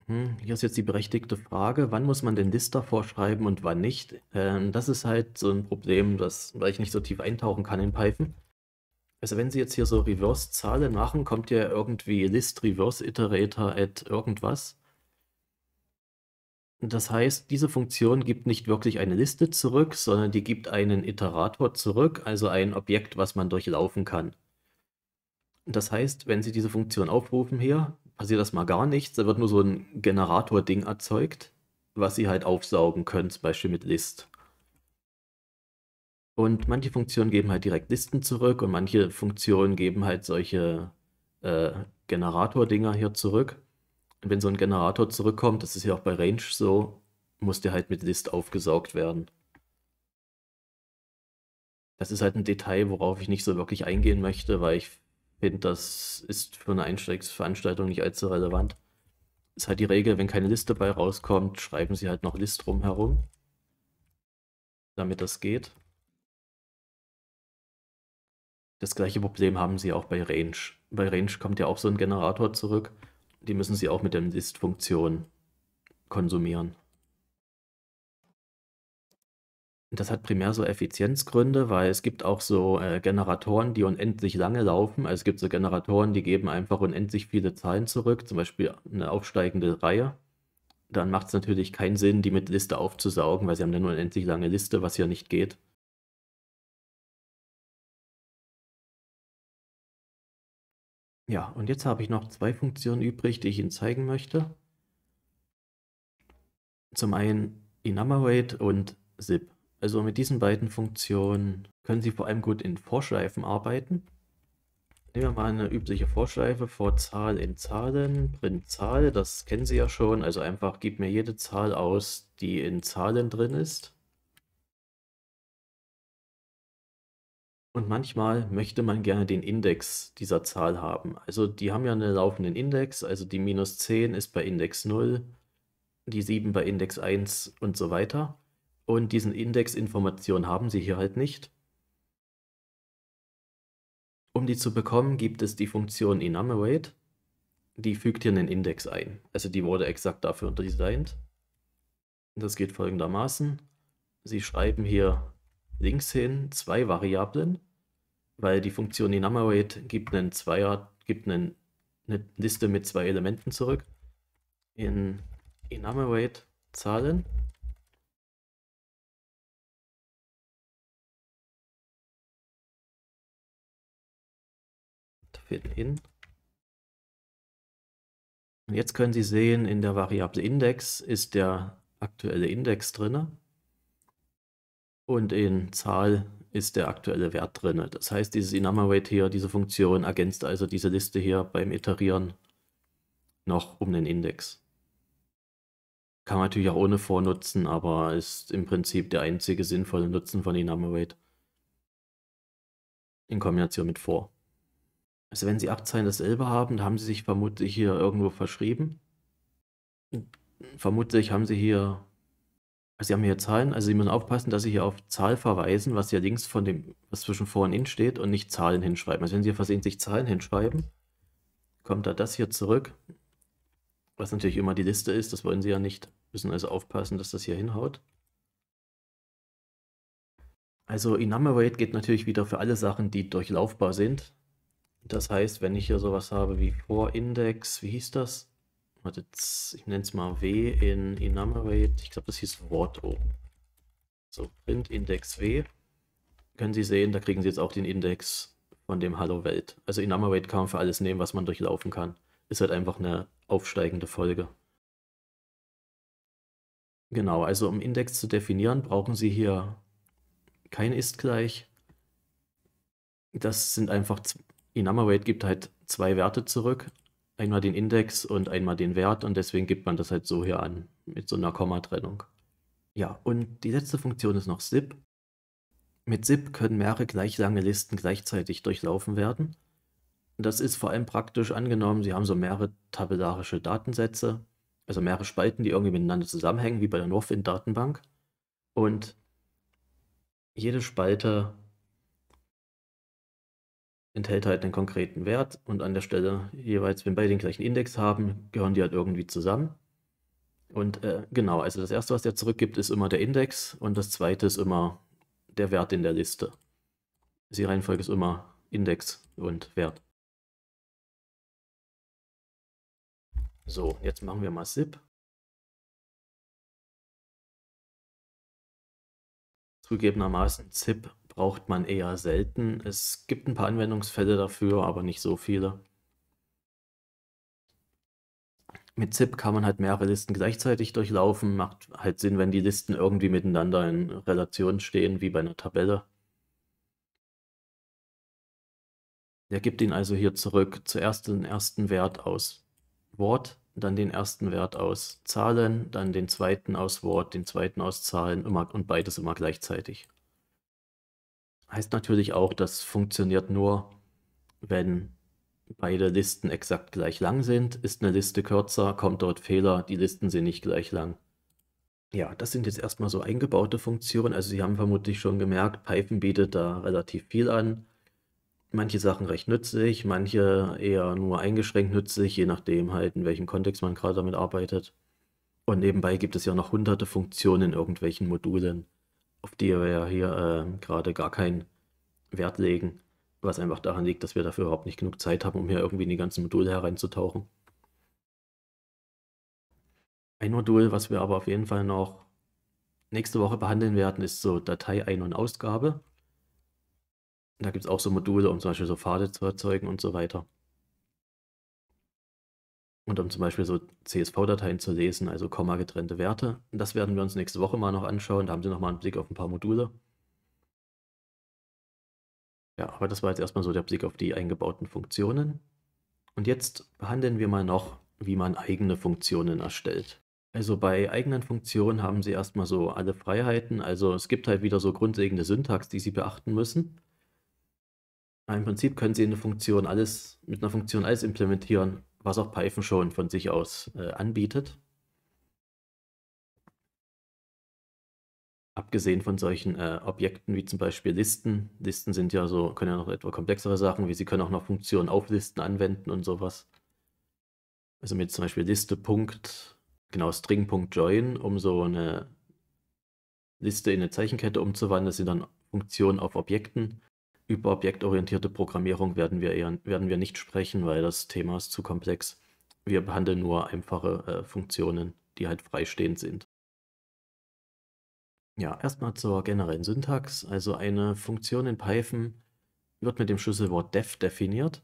Hm, hier ist jetzt die berechtigte Frage, wann muss man den Lister vorschreiben und wann nicht? Ähm, das ist halt so ein Problem, das, weil ich nicht so tief eintauchen kann in Python. Also wenn Sie jetzt hier so Reverse-Zahlen machen, kommt ja irgendwie List Reverse Iterator at irgendwas. Das heißt, diese Funktion gibt nicht wirklich eine Liste zurück, sondern die gibt einen Iterator zurück, also ein Objekt, was man durchlaufen kann. Das heißt, wenn Sie diese Funktion aufrufen hier, passiert das mal gar nichts. Da wird nur so ein Generator-Ding erzeugt, was sie halt aufsaugen können, zum Beispiel mit List. Und manche Funktionen geben halt direkt Listen zurück und manche Funktionen geben halt solche äh, Generator-Dinger hier zurück. Und wenn so ein Generator zurückkommt, das ist ja auch bei Range so, muss der halt mit List aufgesaugt werden. Das ist halt ein Detail, worauf ich nicht so wirklich eingehen möchte, weil ich finde, das ist für eine Einsteigsveranstaltung nicht allzu relevant. Ist halt die Regel, wenn keine Liste bei rauskommt, schreiben sie halt noch List drumherum, damit das geht. Das gleiche Problem haben sie auch bei Range. Bei Range kommt ja auch so ein Generator zurück. Die müssen sie auch mit der List-Funktion konsumieren. Das hat primär so Effizienzgründe, weil es gibt auch so äh, Generatoren, die unendlich lange laufen. Also es gibt so Generatoren, die geben einfach unendlich viele Zahlen zurück, zum Beispiel eine aufsteigende Reihe. Dann macht es natürlich keinen Sinn, die mit Liste aufzusaugen, weil sie haben dann nur unendlich lange Liste, was ja nicht geht. Ja, und jetzt habe ich noch zwei Funktionen übrig, die ich Ihnen zeigen möchte. Zum einen Enumerate und zip. Also mit diesen beiden Funktionen können Sie vor allem gut in Vorschleifen arbeiten. Nehmen wir mal eine übliche Vorschleife vor Zahl in Zahlen, Print Zahl, das kennen Sie ja schon. Also einfach gib mir jede Zahl aus, die in Zahlen drin ist. Und manchmal möchte man gerne den Index dieser Zahl haben. Also die haben ja einen laufenden Index, also die minus 10 ist bei Index 0, die 7 bei Index 1 und so weiter. Und diesen Index Indexinformation haben Sie hier halt nicht. Um die zu bekommen, gibt es die Funktion enumerate. Die fügt hier einen Index ein. Also die wurde exakt dafür designt. Das geht folgendermaßen. Sie schreiben hier links hin zwei Variablen, weil die Funktion enumerate gibt einen Zweier, gibt einen, eine Liste mit zwei Elementen zurück. In enumerate Zahlen Fit in. Und jetzt können Sie sehen, in der Variable Index ist der aktuelle Index drin. Und in Zahl ist der aktuelle Wert drin. Das heißt, dieses Enumerate hier, diese Funktion ergänzt also diese Liste hier beim Iterieren noch um den Index. Kann man natürlich auch ohne vornutzen, aber ist im Prinzip der einzige sinnvolle Nutzen von Enumerate. In Kombination mit vor. Also wenn sie Aktien dasselbe haben, haben sie sich vermutlich hier irgendwo verschrieben. Vermutlich haben sie hier, also sie haben hier Zahlen, also sie müssen aufpassen, dass sie hier auf Zahl verweisen, was hier links von dem, was zwischen vor und in steht und nicht Zahlen hinschreiben. Also wenn sie hier versehentlich Zahlen hinschreiben, kommt da das hier zurück, was natürlich immer die Liste ist, das wollen sie ja nicht. Müssen also aufpassen, dass das hier hinhaut. Also Enumerate geht natürlich wieder für alle Sachen, die durchlaufbar sind. Das heißt, wenn ich hier sowas habe wie Vorindex, wie hieß das? Warte, ich nenne es mal W in Enumerate. Ich glaube, das hieß Wort oben. So, print Index W. Können Sie sehen, da kriegen Sie jetzt auch den Index von dem Hallo Welt. Also Enumerate kann man für alles nehmen, was man durchlaufen kann. Ist halt einfach eine aufsteigende Folge. Genau, also um Index zu definieren, brauchen Sie hier kein ist gleich. Das sind einfach Enumerate gibt halt zwei Werte zurück. Einmal den Index und einmal den Wert und deswegen gibt man das halt so hier an, mit so einer Kommatrennung. Ja, und die letzte Funktion ist noch SIP. Mit SIP können mehrere gleich lange Listen gleichzeitig durchlaufen werden. Das ist vor allem praktisch angenommen, Sie haben so mehrere tabellarische Datensätze, also mehrere Spalten, die irgendwie miteinander zusammenhängen, wie bei der Northwind-Datenbank. Und jede Spalte enthält halt einen konkreten Wert und an der Stelle jeweils, wenn beide den gleichen Index haben, gehören die halt irgendwie zusammen. Und äh, genau, also das erste, was der zurückgibt, ist immer der Index und das zweite ist immer der Wert in der Liste. Also die Reihenfolge ist immer Index und Wert. So, jetzt machen wir mal SIP. Zugegebenermaßen ZIP braucht man eher selten. Es gibt ein paar Anwendungsfälle dafür, aber nicht so viele. Mit ZIP kann man halt mehrere Listen gleichzeitig durchlaufen. Macht halt Sinn, wenn die Listen irgendwie miteinander in Relation stehen, wie bei einer Tabelle. Der gibt ihn also hier zurück. Zuerst den ersten Wert aus Wort, dann den ersten Wert aus Zahlen, dann den zweiten aus Wort, den zweiten aus Zahlen immer, und beides immer gleichzeitig heißt natürlich auch, das funktioniert nur, wenn beide Listen exakt gleich lang sind. Ist eine Liste kürzer, kommt dort Fehler, die Listen sind nicht gleich lang. Ja, das sind jetzt erstmal so eingebaute Funktionen. Also Sie haben vermutlich schon gemerkt, Python bietet da relativ viel an. Manche Sachen recht nützlich, manche eher nur eingeschränkt nützlich, je nachdem halt, in welchem Kontext man gerade damit arbeitet. Und nebenbei gibt es ja noch hunderte Funktionen in irgendwelchen Modulen auf die wir ja hier äh, gerade gar keinen Wert legen, was einfach daran liegt, dass wir dafür überhaupt nicht genug Zeit haben, um hier irgendwie in die ganzen Module hereinzutauchen. Ein Modul, was wir aber auf jeden Fall noch nächste Woche behandeln werden, ist so Datei-Ein- und Ausgabe. Da gibt es auch so Module, um zum Beispiel so Pfade zu erzeugen und so weiter und um zum Beispiel so CSV-Dateien zu lesen, also komma-getrennte Werte. das werden wir uns nächste Woche mal noch anschauen. Da haben Sie nochmal einen Blick auf ein paar Module. Ja, aber das war jetzt erstmal so der Blick auf die eingebauten Funktionen. Und jetzt behandeln wir mal noch, wie man eigene Funktionen erstellt. Also bei eigenen Funktionen haben Sie erstmal so alle Freiheiten. Also es gibt halt wieder so grundlegende Syntax, die Sie beachten müssen. Im Prinzip können Sie eine Funktion alles, mit einer Funktion alles implementieren, was auch Python schon von sich aus äh, anbietet. Abgesehen von solchen äh, Objekten wie zum Beispiel Listen. Listen sind ja so, können ja noch etwa komplexere Sachen, wie sie können auch noch Funktionen auf Listen anwenden und sowas. Also mit zum Beispiel Liste. genau, String.join, um so eine Liste in eine Zeichenkette umzuwandeln. Das sind dann Funktionen auf Objekten über objektorientierte Programmierung werden wir, eher, werden wir nicht sprechen, weil das Thema ist zu komplex. Wir behandeln nur einfache äh, Funktionen, die halt freistehend sind. Ja, erstmal zur generellen Syntax. Also eine Funktion in Python wird mit dem Schlüsselwort def definiert.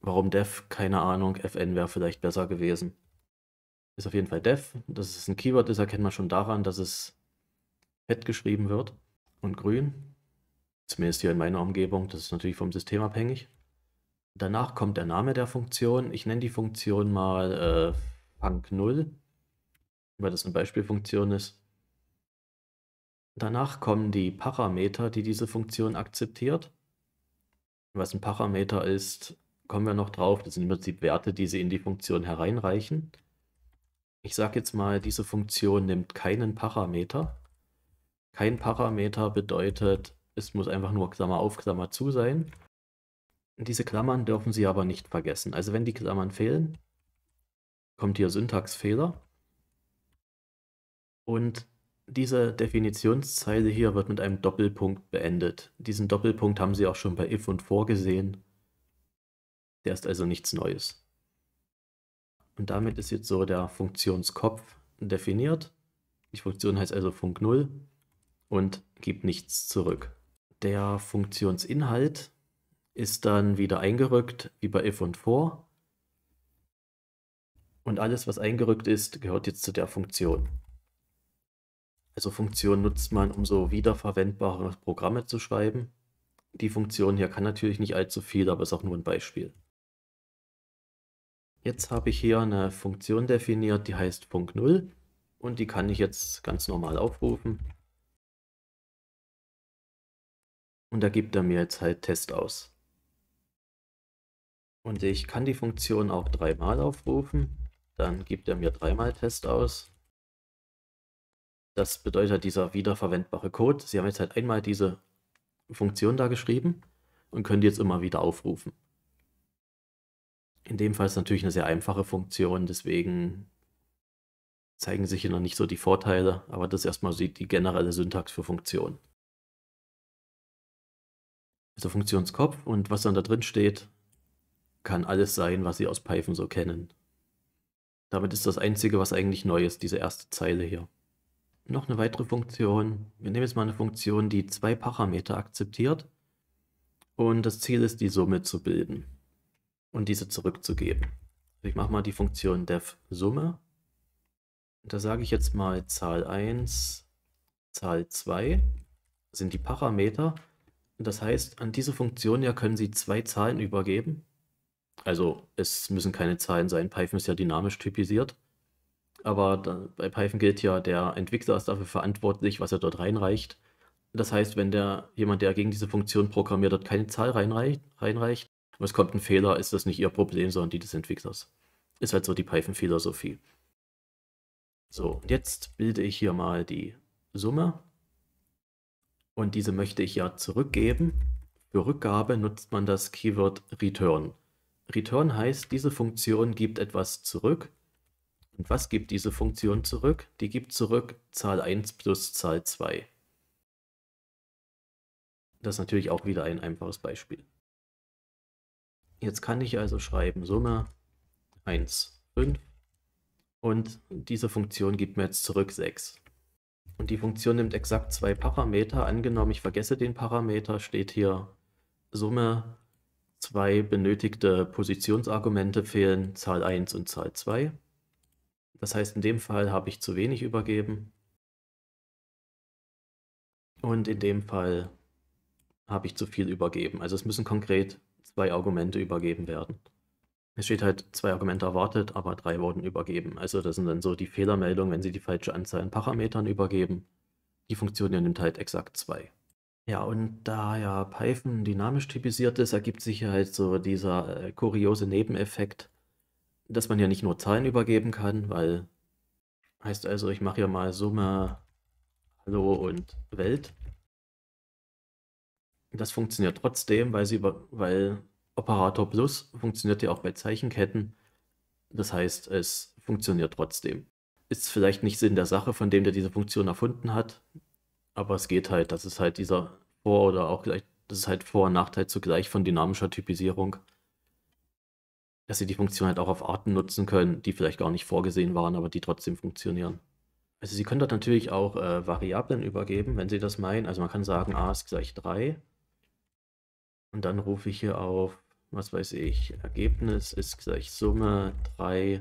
Warum def? Keine Ahnung. fn wäre vielleicht besser gewesen. Ist auf jeden Fall def. Dass es ein Keyword ist, erkennt man schon daran, dass es fett geschrieben wird und grün. Zumindest hier in meiner Umgebung. Das ist natürlich vom System abhängig. Danach kommt der Name der Funktion. Ich nenne die Funktion mal äh, func0, weil das eine Beispielfunktion ist. Danach kommen die Parameter, die diese Funktion akzeptiert. Was ein Parameter ist, kommen wir noch drauf. Das sind im Prinzip Werte, die Sie in die Funktion hereinreichen. Ich sage jetzt mal, diese Funktion nimmt keinen Parameter. Kein Parameter bedeutet, es muss einfach nur Klammer auf, Klammer zu sein. Diese Klammern dürfen Sie aber nicht vergessen. Also wenn die Klammern fehlen, kommt hier Syntaxfehler. Und diese Definitionszeile hier wird mit einem Doppelpunkt beendet. Diesen Doppelpunkt haben Sie auch schon bei if und for gesehen. Der ist also nichts Neues. Und damit ist jetzt so der Funktionskopf definiert. Die Funktion heißt also Funk 0 und gibt nichts zurück. Der Funktionsinhalt ist dann wieder eingerückt, wie bei if und for. Und alles, was eingerückt ist, gehört jetzt zu der Funktion. Also Funktion nutzt man, um so wiederverwendbare Programme zu schreiben. Die Funktion hier kann natürlich nicht allzu viel, aber ist auch nur ein Beispiel. Jetzt habe ich hier eine Funktion definiert, die heißt Punkt 0 und die kann ich jetzt ganz normal aufrufen. und da gibt er mir jetzt halt Test aus. Und ich kann die Funktion auch dreimal aufrufen, dann gibt er mir dreimal Test aus. Das bedeutet dieser wiederverwendbare Code. Sie haben jetzt halt einmal diese Funktion da geschrieben und können die jetzt immer wieder aufrufen. In dem Fall ist es natürlich eine sehr einfache Funktion, deswegen zeigen sich hier noch nicht so die Vorteile, aber das ist erstmal die generelle Syntax für Funktionen also Funktionskopf und was dann da drin steht, kann alles sein, was Sie aus Python so kennen. Damit ist das Einzige, was eigentlich neu ist, diese erste Zeile hier. Noch eine weitere Funktion. Wir nehmen jetzt mal eine Funktion, die zwei Parameter akzeptiert. Und das Ziel ist, die Summe zu bilden und diese zurückzugeben. Ich mache mal die Funktion def Summe. Da sage ich jetzt mal Zahl 1, Zahl 2 sind die Parameter das heißt, an diese Funktion ja können Sie zwei Zahlen übergeben. Also es müssen keine Zahlen sein. Python ist ja dynamisch typisiert. Aber da, bei Python gilt ja, der Entwickler ist dafür verantwortlich, was er dort reinreicht. Das heißt, wenn der jemand, der gegen diese Funktion programmiert hat, keine Zahl reinreicht, reinreicht und es kommt ein Fehler, ist das nicht ihr Problem, sondern die des Entwicklers. Ist halt so die Python-Philosophie. So, und jetzt bilde ich hier mal die Summe und diese möchte ich ja zurückgeben. Für Rückgabe nutzt man das Keyword return. Return heißt, diese Funktion gibt etwas zurück. Und was gibt diese Funktion zurück? Die gibt zurück Zahl 1 plus Zahl 2. Das ist natürlich auch wieder ein einfaches Beispiel. Jetzt kann ich also schreiben Summe 1, 5 und diese Funktion gibt mir jetzt zurück 6. Und die Funktion nimmt exakt zwei Parameter. Angenommen, ich vergesse den Parameter, steht hier Summe, zwei benötigte Positionsargumente fehlen, Zahl 1 und Zahl 2. Das heißt, in dem Fall habe ich zu wenig übergeben. Und in dem Fall habe ich zu viel übergeben. Also es müssen konkret zwei Argumente übergeben werden. Es steht halt, zwei Argumente erwartet, aber drei wurden übergeben. Also das sind dann so die Fehlermeldungen, wenn Sie die falsche Anzahl an Parametern übergeben. Die Funktion hier nimmt halt exakt zwei. Ja, und da ja Python dynamisch typisiert ist, ergibt sich hier halt so dieser äh, kuriose Nebeneffekt, dass man ja nicht nur Zahlen übergeben kann, weil heißt also, ich mache hier mal Summe, Hallo und Welt. Das funktioniert trotzdem, weil, sie über, weil Operator Plus funktioniert ja auch bei Zeichenketten. Das heißt, es funktioniert trotzdem. Ist vielleicht nicht Sinn der Sache, von dem der diese Funktion erfunden hat, aber es geht halt. Das ist halt dieser Vor- oder auch gleich, das ist halt Vor- und Nachteil zugleich von dynamischer Typisierung. Dass sie die Funktion halt auch auf Arten nutzen können, die vielleicht gar nicht vorgesehen waren, aber die trotzdem funktionieren. Also sie können dort natürlich auch äh, Variablen übergeben, wenn sie das meinen. Also man kann sagen, a ist gleich 3. Und dann rufe ich hier auf was weiß ich, Ergebnis ist gleich Summe 3,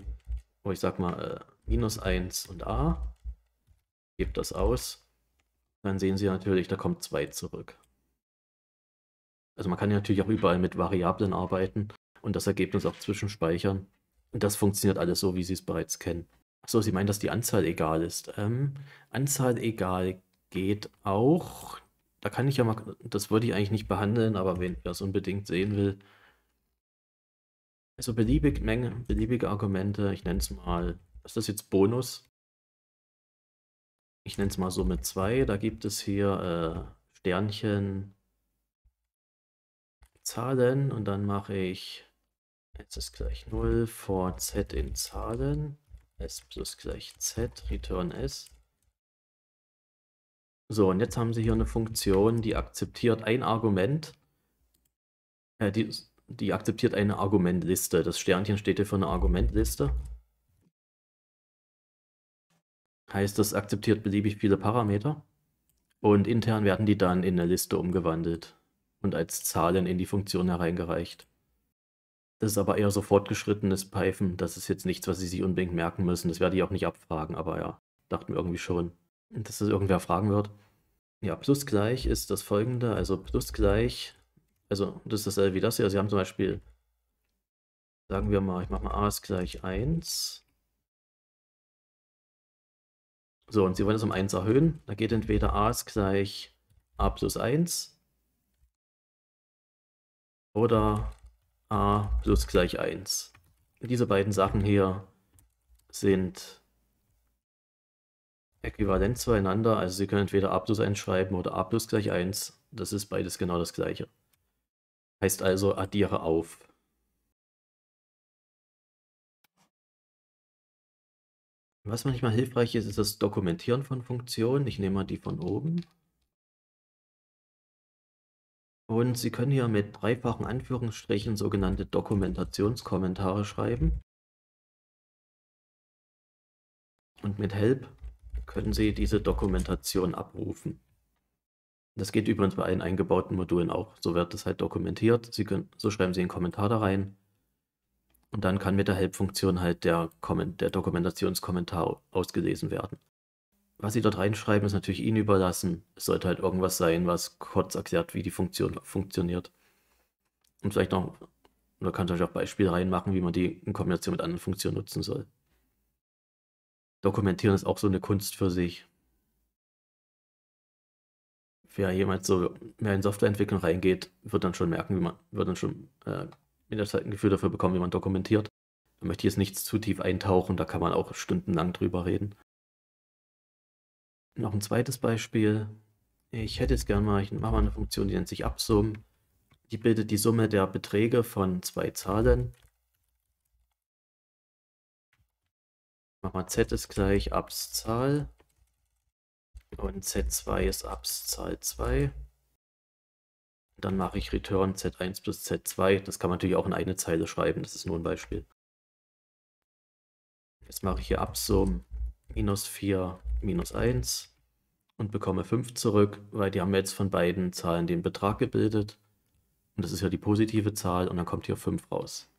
oh, ich sag mal, äh, minus 1 und a. Gebt das aus. Dann sehen Sie natürlich, da kommt 2 zurück. Also man kann ja natürlich auch überall mit Variablen arbeiten und das Ergebnis auch zwischenspeichern. Und das funktioniert alles so, wie Sie es bereits kennen. Achso, Sie meinen, dass die Anzahl egal ist. Ähm, Anzahl egal geht auch. Da kann ich ja mal, das wollte ich eigentlich nicht behandeln, aber wenn wer es unbedingt sehen will, also beliebige Menge, beliebige Argumente. Ich nenne es mal, ist das jetzt Bonus? Ich nenne es mal Summe 2. Da gibt es hier äh, Sternchen Zahlen und dann mache ich s ist gleich 0 vor z in Zahlen. s plus gleich z, return s. So, und jetzt haben sie hier eine Funktion, die akzeptiert ein Argument. Äh, die, die akzeptiert eine Argumentliste. Das Sternchen steht hier für eine Argumentliste. Heißt, das akzeptiert beliebig viele Parameter. Und intern werden die dann in eine Liste umgewandelt und als Zahlen in die Funktion hereingereicht. Das ist aber eher so fortgeschrittenes Python. Das ist jetzt nichts, was Sie sich unbedingt merken müssen. Das werde ich auch nicht abfragen, aber ja, dachten wir irgendwie schon, dass das irgendwer fragen wird. Ja, plus gleich ist das folgende. Also plus gleich also das ist dasselbe wie das hier. Also, sie haben zum Beispiel, sagen wir mal, ich mache mal a ist gleich 1. So, und Sie wollen es um 1 erhöhen. Da geht entweder a ist gleich a plus 1 oder a plus gleich 1. Diese beiden Sachen hier sind äquivalent zueinander. Also Sie können entweder a plus 1 schreiben oder a plus gleich 1. Das ist beides genau das gleiche. Heißt also, addiere auf. Was manchmal hilfreich ist, ist das Dokumentieren von Funktionen. Ich nehme mal die von oben. Und Sie können hier mit dreifachen Anführungsstrichen sogenannte Dokumentationskommentare schreiben. Und mit Help können Sie diese Dokumentation abrufen. Das geht übrigens bei allen eingebauten Modulen auch. So wird das halt dokumentiert. Sie können, so schreiben Sie einen Kommentar da rein. Und dann kann mit der Help-Funktion halt der, der Dokumentationskommentar ausgelesen werden. Was Sie dort reinschreiben, ist natürlich Ihnen überlassen. Es sollte halt irgendwas sein, was kurz erklärt, wie die Funktion funktioniert. Und vielleicht noch, man kann ich auch Beispiele reinmachen, wie man die in Kombination mit anderen Funktionen nutzen soll. Dokumentieren ist auch so eine Kunst für sich wer jemals so mehr in Softwareentwicklung reingeht, wird dann schon merken, wie man, wird dann schon äh, in der Zeit ein Gefühl dafür bekommen, wie man dokumentiert. Da möchte ich jetzt nichts zu tief eintauchen, da kann man auch stundenlang drüber reden. Noch ein zweites Beispiel. Ich hätte jetzt gerne mal, ich mache mal eine Funktion, die nennt sich Absum. Die bildet die Summe der Beträge von zwei Zahlen. Mach mal z ist gleich abs Zahl und Z2 ist abs Zahl 2. Dann mache ich Return Z1 plus Z2. Das kann man natürlich auch in eine Zeile schreiben. Das ist nur ein Beispiel. Jetzt mache ich hier Absum minus 4 minus 1 und bekomme 5 zurück, weil die haben jetzt von beiden Zahlen den Betrag gebildet. Und das ist ja die positive Zahl und dann kommt hier 5 raus.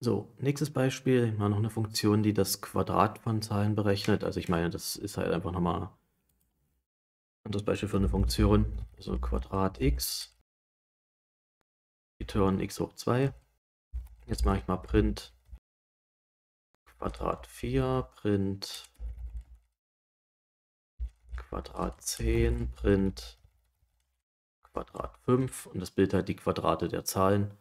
So, nächstes Beispiel, mal noch eine Funktion, die das Quadrat von Zahlen berechnet. Also ich meine, das ist halt einfach nochmal ein anderes Beispiel für eine Funktion. Also Quadrat x, return x hoch 2. Jetzt mache ich mal print Quadrat 4, print Quadrat 10, print Quadrat 5 und das Bild halt die Quadrate der Zahlen.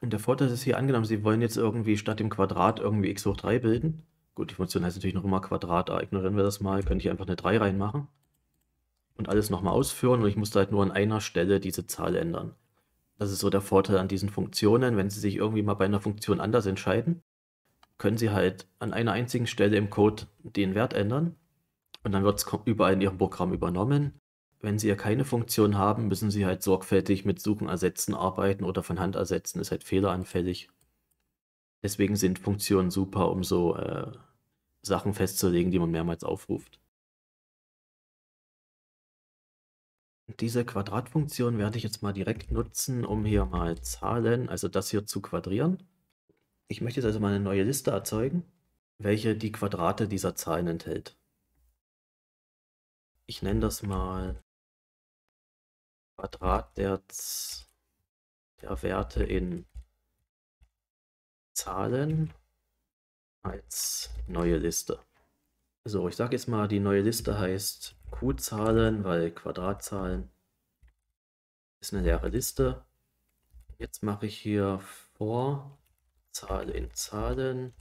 Und der Vorteil ist hier angenommen, Sie wollen jetzt irgendwie statt dem Quadrat irgendwie x hoch 3 bilden. Gut, die Funktion heißt natürlich noch immer Quadrat, da ignorieren wir das mal, könnte ich einfach eine 3 reinmachen und alles nochmal ausführen und ich musste halt nur an einer Stelle diese Zahl ändern. Das ist so der Vorteil an diesen Funktionen. Wenn Sie sich irgendwie mal bei einer Funktion anders entscheiden, können Sie halt an einer einzigen Stelle im Code den Wert ändern und dann wird es überall in Ihrem Programm übernommen wenn sie ja keine Funktion haben, müssen sie halt sorgfältig mit Suchen, Ersetzen arbeiten oder von Hand ersetzen, ist halt fehleranfällig. Deswegen sind Funktionen super, um so äh, Sachen festzulegen, die man mehrmals aufruft. Diese Quadratfunktion werde ich jetzt mal direkt nutzen, um hier mal Zahlen, also das hier zu quadrieren. Ich möchte jetzt also mal eine neue Liste erzeugen, welche die Quadrate dieser Zahlen enthält. Ich nenne das mal Quadrat der, der Werte in Zahlen als neue Liste. So, ich sage jetzt mal, die neue Liste heißt Q-Zahlen, weil Quadratzahlen ist eine leere Liste. Jetzt mache ich hier vor Zahl in Zahlen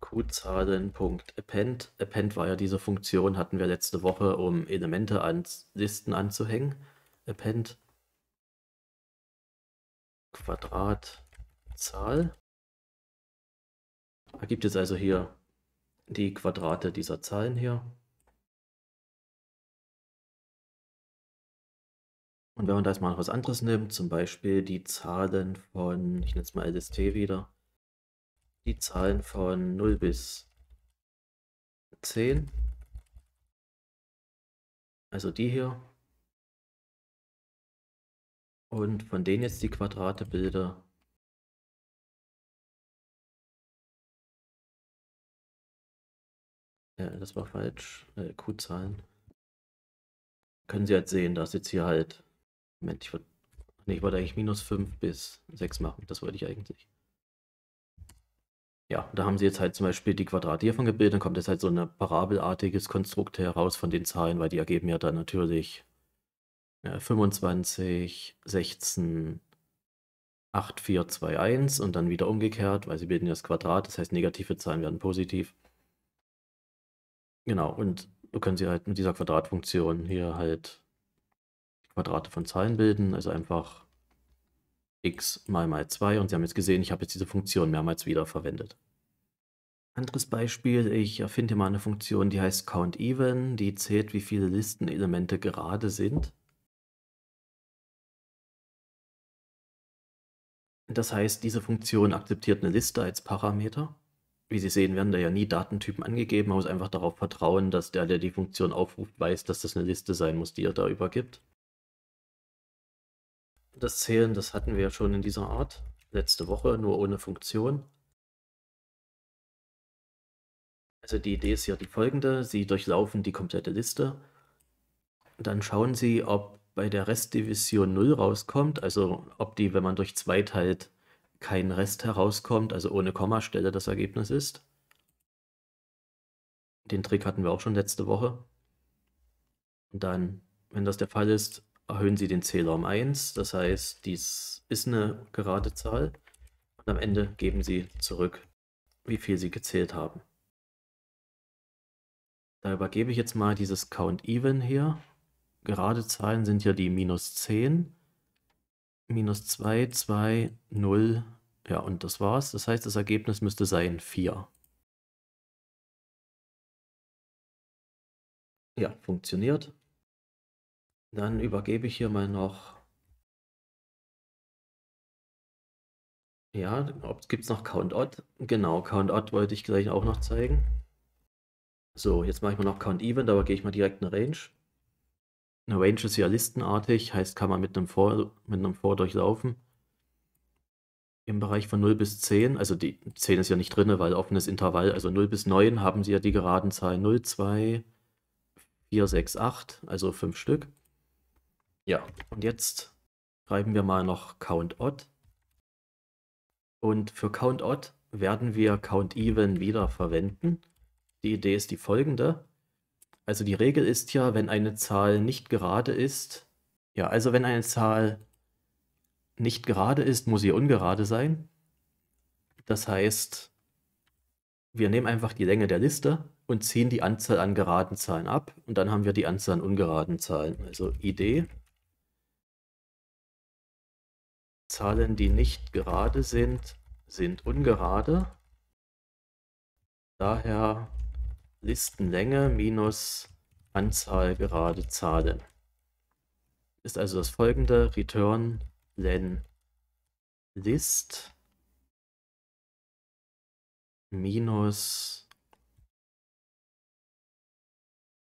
Q-Zahlen.append. Append war ja diese Funktion, hatten wir letzte Woche, um Elemente an Listen anzuhängen append pennt. Quadratzahl ergibt jetzt also hier die Quadrate dieser Zahlen hier. Und wenn man da jetzt mal noch was anderes nimmt, zum Beispiel die Zahlen von, ich nenne es mal LST wieder, die Zahlen von 0 bis 10, also die hier, und von denen jetzt die Quadrate Bilder. Ja, das war falsch. Äh, Q-Zahlen. Können Sie halt sehen, dass jetzt hier halt. Moment, ich wollte. Nee, ich eigentlich minus 5 bis 6 machen. Das wollte ich eigentlich. Ja, da haben Sie jetzt halt zum Beispiel die Quadrate hiervon gebildet. Dann kommt jetzt halt so ein parabelartiges Konstrukt heraus von den Zahlen, weil die ergeben ja dann natürlich 25, 16, 8, 4, 2, 1 und dann wieder umgekehrt, weil sie bilden ja das Quadrat, das heißt negative Zahlen werden positiv. Genau, und so können sie halt mit dieser Quadratfunktion hier halt Quadrate von Zahlen bilden, also einfach x mal mal 2 und Sie haben jetzt gesehen, ich habe jetzt diese Funktion mehrmals wieder verwendet. Anderes Beispiel, ich erfinde mal eine Funktion, die heißt countEven, die zählt, wie viele Listenelemente gerade sind. Das heißt, diese Funktion akzeptiert eine Liste als Parameter. Wie Sie sehen, werden da ja nie Datentypen angegeben. Man muss einfach darauf vertrauen, dass der, der die Funktion aufruft, weiß, dass das eine Liste sein muss, die er da übergibt. Das Zählen, das hatten wir ja schon in dieser Art letzte Woche, nur ohne Funktion. Also die Idee ist ja die folgende. Sie durchlaufen die komplette Liste. Dann schauen Sie, ob bei der Restdivision 0 rauskommt, also ob die, wenn man durch 2 teilt, halt kein Rest herauskommt, also ohne Kommastelle das Ergebnis ist. Den Trick hatten wir auch schon letzte Woche. Und dann, wenn das der Fall ist, erhöhen Sie den Zähler um 1. Das heißt, dies ist eine gerade Zahl. Und am Ende geben Sie zurück, wie viel Sie gezählt haben. Da übergebe ich jetzt mal dieses Count Even hier gerade Zahlen sind ja die minus 10, minus 2, 2, 0. Ja, und das war's. Das heißt, das Ergebnis müsste sein 4. Ja, funktioniert. Dann übergebe ich hier mal noch. Ja, gibt es noch Count-Odd? Genau, Count-Odd wollte ich gleich auch noch zeigen. So, jetzt mache ich mal noch Count-Event, aber gehe ich mal direkt in Range. Eine Range ist ja listenartig, heißt, kann man mit einem For, mit einem For durchlaufen. Im Bereich von 0 bis 10, also die 10 ist ja nicht drin, weil offenes Intervall, also 0 bis 9 haben sie ja die geraden Zahlen 0, 2, 4, 6, 8, also 5 Stück. Ja, und jetzt schreiben wir mal noch Count Odd. Und für Count Odd werden wir Count Even wieder verwenden. Die Idee ist die folgende. Also die Regel ist ja, wenn eine Zahl nicht gerade ist, ja, also wenn eine Zahl nicht gerade ist, muss sie ungerade sein. Das heißt, wir nehmen einfach die Länge der Liste und ziehen die Anzahl an geraden Zahlen ab und dann haben wir die Anzahl an ungeraden Zahlen. Also Idee, Zahlen, die nicht gerade sind, sind ungerade. Daher Listenlänge minus Anzahl gerade Zahlen. Ist also das folgende return len list minus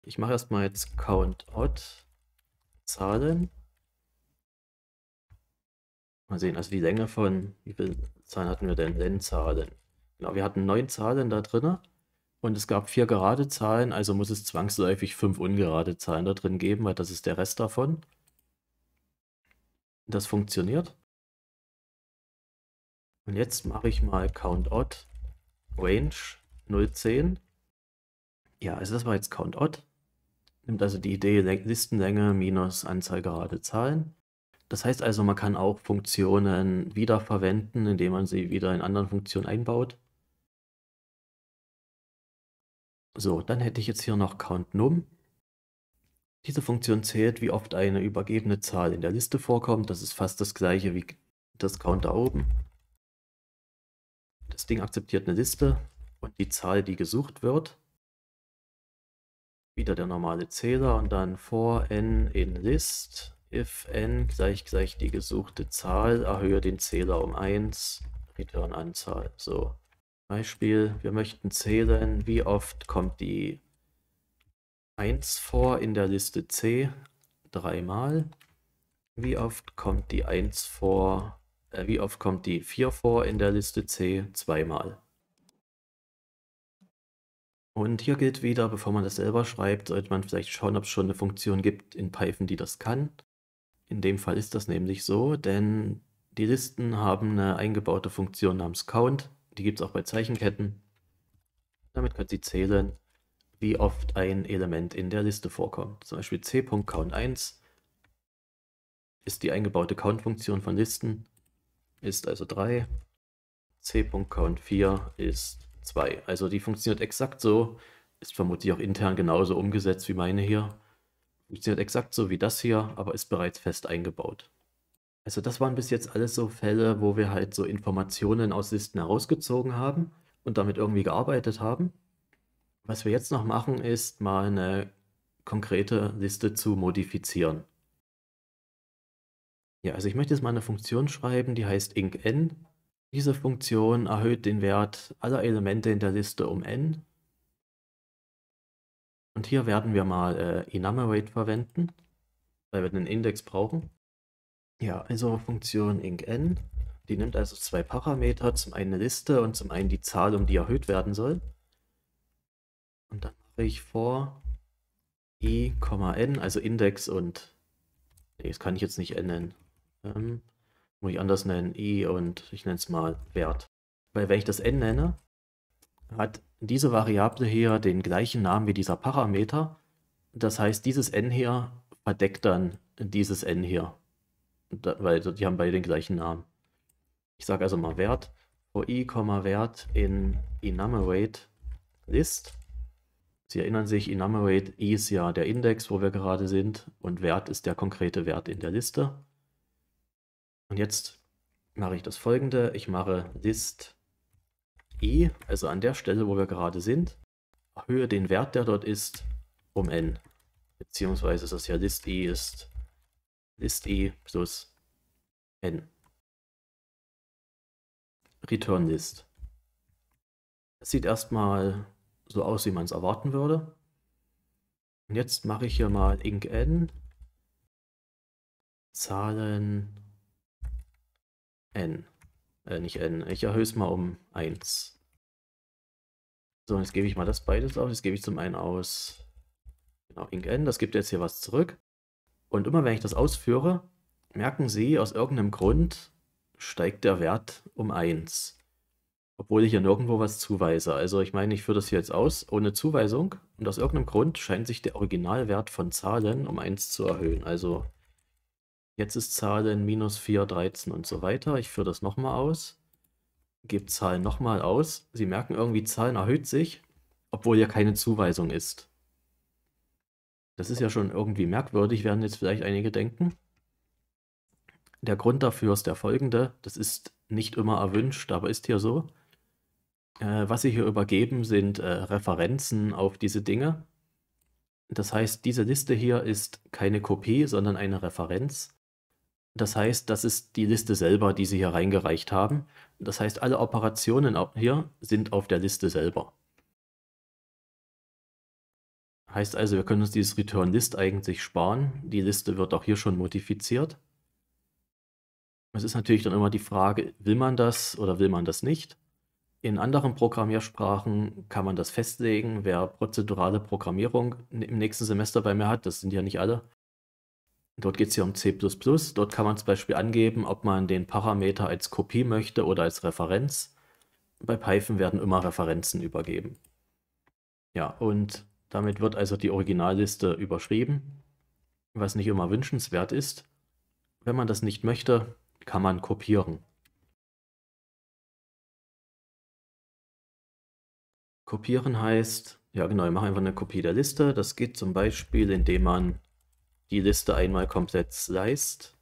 ich mache erstmal jetzt count odd Zahlen. Mal sehen, also die Länge von, wie viele Zahlen hatten wir denn? Len-Zahlen. Genau, wir hatten neun Zahlen da drin. Und es gab vier gerade Zahlen, also muss es zwangsläufig fünf ungerade Zahlen da drin geben, weil das ist der Rest davon. Das funktioniert. Und jetzt mache ich mal CountOdd Range 010. Ja, also das war jetzt CountOdd. Nimmt also die Idee Listenlänge minus Anzahl gerade Zahlen. Das heißt also, man kann auch Funktionen wiederverwenden, indem man sie wieder in anderen Funktionen einbaut. So, dann hätte ich jetzt hier noch CountNum. Diese Funktion zählt, wie oft eine übergebene Zahl in der Liste vorkommt. Das ist fast das gleiche wie das Count da oben. Das Ding akzeptiert eine Liste und die Zahl, die gesucht wird. Wieder der normale Zähler und dann for n in list, if n gleich gleich die gesuchte Zahl, erhöhe den Zähler um 1, return Anzahl. So, Beispiel, wir möchten zählen, wie oft kommt die 1 vor in der Liste C dreimal. Wie oft kommt die 1 vor, äh, wie oft kommt die 4 vor in der Liste C zweimal. Und hier gilt wieder, bevor man das selber schreibt, sollte man vielleicht schauen, ob es schon eine Funktion gibt in Python, die das kann. In dem Fall ist das nämlich so, denn die Listen haben eine eingebaute Funktion namens count, die gibt es auch bei Zeichenketten. Damit kann sie zählen, wie oft ein Element in der Liste vorkommt. Zum Beispiel c.count1 ist die eingebaute Count-Funktion von Listen, ist also 3. c.count4 ist 2. Also die funktioniert exakt so, ist vermutlich auch intern genauso umgesetzt wie meine hier. Funktioniert exakt so wie das hier, aber ist bereits fest eingebaut. Also das waren bis jetzt alles so Fälle, wo wir halt so Informationen aus Listen herausgezogen haben und damit irgendwie gearbeitet haben. Was wir jetzt noch machen, ist mal eine konkrete Liste zu modifizieren. Ja, also ich möchte jetzt mal eine Funktion schreiben, die heißt inc Diese Funktion erhöht den Wert aller Elemente in der Liste um n. Und hier werden wir mal äh, enumerate verwenden, weil wir einen Index brauchen. Ja, also Funktion IncN, die nimmt also zwei Parameter, zum einen eine Liste und zum einen die Zahl, um die erhöht werden soll. Und dann mache ich vor i, n, also Index und, nee, das kann ich jetzt nicht n nennen, ähm, muss ich anders nennen, i und ich nenne es mal Wert. Weil wenn ich das n nenne, hat diese Variable hier den gleichen Namen wie dieser Parameter. Das heißt, dieses n hier verdeckt dann dieses n hier. Da, weil die haben beide den gleichen Namen. Ich sage also mal Wert for Wert in enumerate list. Sie erinnern sich, enumerate i ist ja der Index, wo wir gerade sind und Wert ist der konkrete Wert in der Liste. Und jetzt mache ich das folgende. Ich mache list i, also an der Stelle, wo wir gerade sind, erhöhe den Wert, der dort ist, um n. Beziehungsweise ist das ja list i ist ist e plus n. Return List. Das sieht erstmal so aus, wie man es erwarten würde. Und jetzt mache ich hier mal Ink n Zahlen n. Äh, nicht n. Ich erhöhe es mal um 1. So, jetzt gebe ich mal das beides aus. Jetzt gebe ich zum einen aus genau, inc n. Das gibt jetzt hier was zurück. Und immer wenn ich das ausführe, merken sie, aus irgendeinem Grund steigt der Wert um 1. Obwohl ich hier nirgendwo was zuweise. Also ich meine, ich führe das hier jetzt aus ohne Zuweisung. Und aus irgendeinem Grund scheint sich der Originalwert von Zahlen um 1 zu erhöhen. Also jetzt ist Zahlen minus 4, 13 und so weiter. Ich führe das nochmal aus. Gebe Zahlen nochmal aus. Sie merken irgendwie, Zahlen erhöht sich, obwohl hier keine Zuweisung ist. Das ist ja schon irgendwie merkwürdig, werden jetzt vielleicht einige denken. Der Grund dafür ist der folgende. Das ist nicht immer erwünscht, aber ist hier so. Äh, was Sie hier übergeben, sind äh, Referenzen auf diese Dinge. Das heißt, diese Liste hier ist keine Kopie, sondern eine Referenz. Das heißt, das ist die Liste selber, die Sie hier reingereicht haben. Das heißt, alle Operationen hier sind auf der Liste selber. Heißt also, wir können uns dieses Return List eigentlich sparen. Die Liste wird auch hier schon modifiziert. Es ist natürlich dann immer die Frage, will man das oder will man das nicht? In anderen Programmiersprachen kann man das festlegen. Wer prozedurale Programmierung im nächsten Semester bei mir hat, das sind ja nicht alle, dort geht es hier um C. Dort kann man zum Beispiel angeben, ob man den Parameter als Kopie möchte oder als Referenz. Bei Python werden immer Referenzen übergeben. Ja, und damit wird also die Originalliste überschrieben, was nicht immer wünschenswert ist. Wenn man das nicht möchte, kann man kopieren. Kopieren heißt, ja genau, ich mache einfach eine Kopie der Liste. Das geht zum Beispiel, indem man die Liste einmal komplett sliced.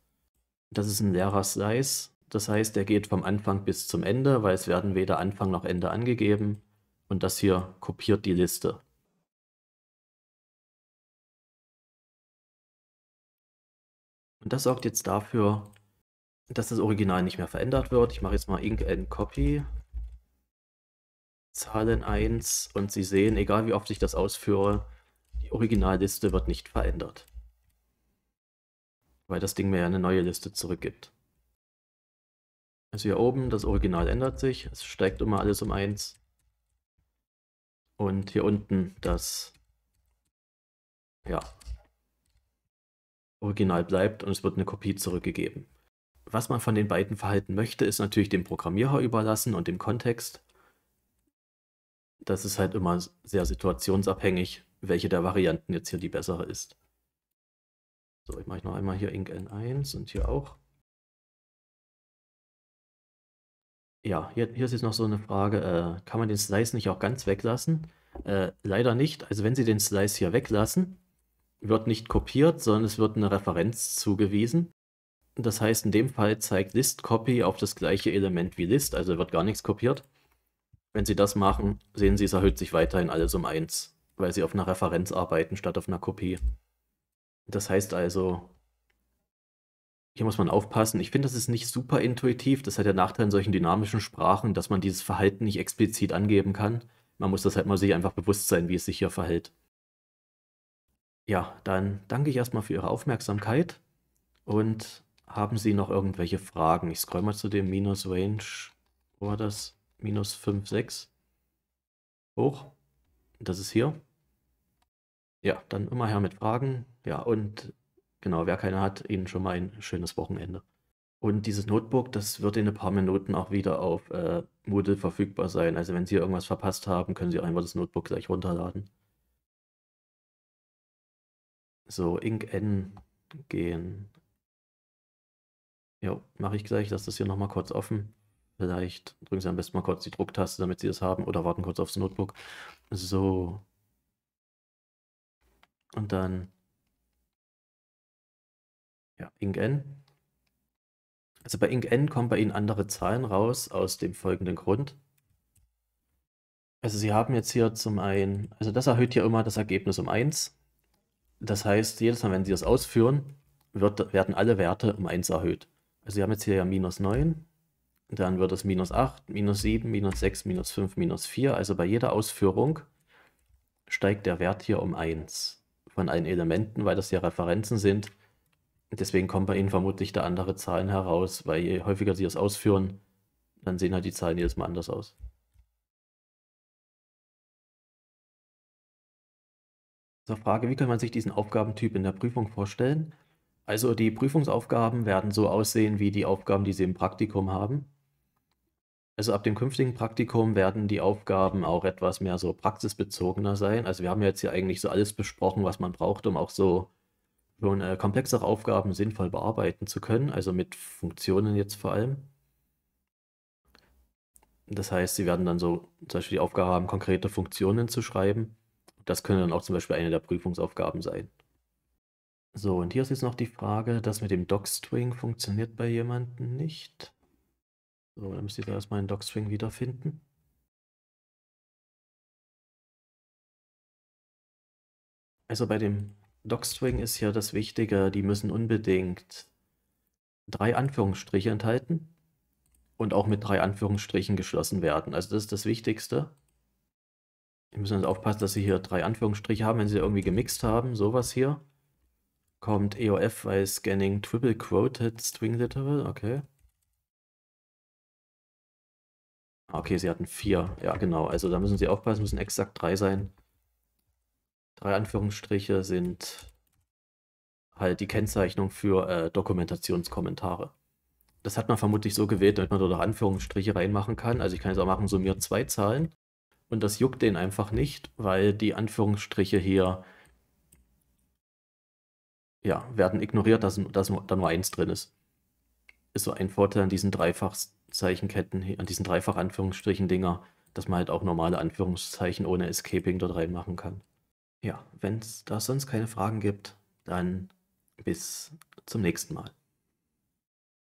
Das ist ein leerer Slice. Das heißt, der geht vom Anfang bis zum Ende, weil es werden weder Anfang noch Ende angegeben. Und das hier kopiert die Liste. Das sorgt jetzt dafür, dass das Original nicht mehr verändert wird. Ich mache jetzt mal Ink and Copy. Zahlen 1 und Sie sehen, egal wie oft ich das ausführe, die Originalliste wird nicht verändert. Weil das Ding mir ja eine neue Liste zurückgibt. Also hier oben, das Original ändert sich, es steigt immer alles um 1. Und hier unten das, ja, Original bleibt und es wird eine Kopie zurückgegeben. Was man von den beiden verhalten möchte, ist natürlich dem Programmierer überlassen und dem Kontext. Das ist halt immer sehr situationsabhängig, welche der Varianten jetzt hier die bessere ist. So, ich mache noch einmal hier Ink N1 und hier auch. Ja, hier, hier ist jetzt noch so eine Frage, äh, kann man den Slice nicht auch ganz weglassen? Äh, leider nicht. Also wenn Sie den Slice hier weglassen, wird nicht kopiert, sondern es wird eine Referenz zugewiesen. Das heißt, in dem Fall zeigt ListCopy auf das gleiche Element wie List, also wird gar nichts kopiert. Wenn Sie das machen, sehen Sie, es erhöht sich weiterhin alles um 1, weil Sie auf einer Referenz arbeiten statt auf einer Kopie. Das heißt also, hier muss man aufpassen. Ich finde, das ist nicht super intuitiv. Das hat der Nachteil in solchen dynamischen Sprachen, dass man dieses Verhalten nicht explizit angeben kann. Man muss das halt mal sich einfach bewusst sein, wie es sich hier verhält. Ja, dann danke ich erstmal für Ihre Aufmerksamkeit und haben Sie noch irgendwelche Fragen? Ich scroll mal zu dem Minus Range, wo war das? Minus 5, 6 hoch. Das ist hier. Ja, dann immer her mit Fragen. Ja, und genau, wer keine hat, Ihnen schon mal ein schönes Wochenende. Und dieses Notebook, das wird in ein paar Minuten auch wieder auf äh, Moodle verfügbar sein. Also wenn Sie irgendwas verpasst haben, können Sie einfach das Notebook gleich runterladen so Ink N gehen. Ja, mache ich gleich. Lass das hier nochmal kurz offen. Vielleicht drücken Sie am besten mal kurz die Drucktaste, damit Sie das haben, oder warten kurz aufs Notebook. So. Und dann. Ja, Ink N. Also bei Ink N kommen bei Ihnen andere Zahlen raus, aus dem folgenden Grund. Also Sie haben jetzt hier zum einen, also das erhöht hier immer das Ergebnis um 1. Das heißt, jedes Mal, wenn Sie das ausführen, wird, werden alle Werte um 1 erhöht. Also Sie haben jetzt hier ja minus 9, dann wird es minus 8, minus 7, minus 6, minus 5, minus 4. Also bei jeder Ausführung steigt der Wert hier um 1 von allen Elementen, weil das ja Referenzen sind. Deswegen kommen bei Ihnen vermutlich da andere Zahlen heraus, weil je häufiger Sie es ausführen, dann sehen halt die Zahlen jedes Mal anders aus. zur Frage, wie kann man sich diesen Aufgabentyp in der Prüfung vorstellen? Also die Prüfungsaufgaben werden so aussehen wie die Aufgaben, die Sie im Praktikum haben. Also ab dem künftigen Praktikum werden die Aufgaben auch etwas mehr so praxisbezogener sein. Also wir haben jetzt hier eigentlich so alles besprochen, was man braucht, um auch so schon äh, komplexere Aufgaben sinnvoll bearbeiten zu können, also mit Funktionen jetzt vor allem. Das heißt, Sie werden dann so zum Beispiel die Aufgabe haben, konkrete Funktionen zu schreiben. Das könnte dann auch zum Beispiel eine der Prüfungsaufgaben sein. So, und hier ist jetzt noch die Frage, das mit dem Docstring funktioniert bei jemandem nicht. So, dann müsst ihr da erstmal einen Docstring wiederfinden. Also bei dem Docstring ist hier das Wichtige, die müssen unbedingt drei Anführungsstriche enthalten und auch mit drei Anführungsstrichen geschlossen werden. Also das ist das Wichtigste. Wir müssen jetzt aufpassen, dass sie hier drei Anführungsstriche haben, wenn sie irgendwie gemixt haben. Sowas hier. Kommt EOF bei Scanning Triple Quoted String Literal. Okay. Ah, okay, sie hatten vier. Ja, genau. Also da müssen sie aufpassen, müssen exakt drei sein. Drei Anführungsstriche sind halt die Kennzeichnung für äh, Dokumentationskommentare. Das hat man vermutlich so gewählt, damit man da Anführungsstriche reinmachen kann. Also ich kann jetzt auch machen, summiert zwei Zahlen. Und das juckt den einfach nicht, weil die Anführungsstriche hier ja, werden ignoriert, dass, dass da nur eins drin ist. Ist so ein Vorteil an diesen Dreifachzeichenketten, an diesen Dreifach-Anführungsstrichen-Dinger, dass man halt auch normale Anführungszeichen ohne Escaping dort reinmachen kann. Ja, wenn es da sonst keine Fragen gibt, dann bis zum nächsten Mal.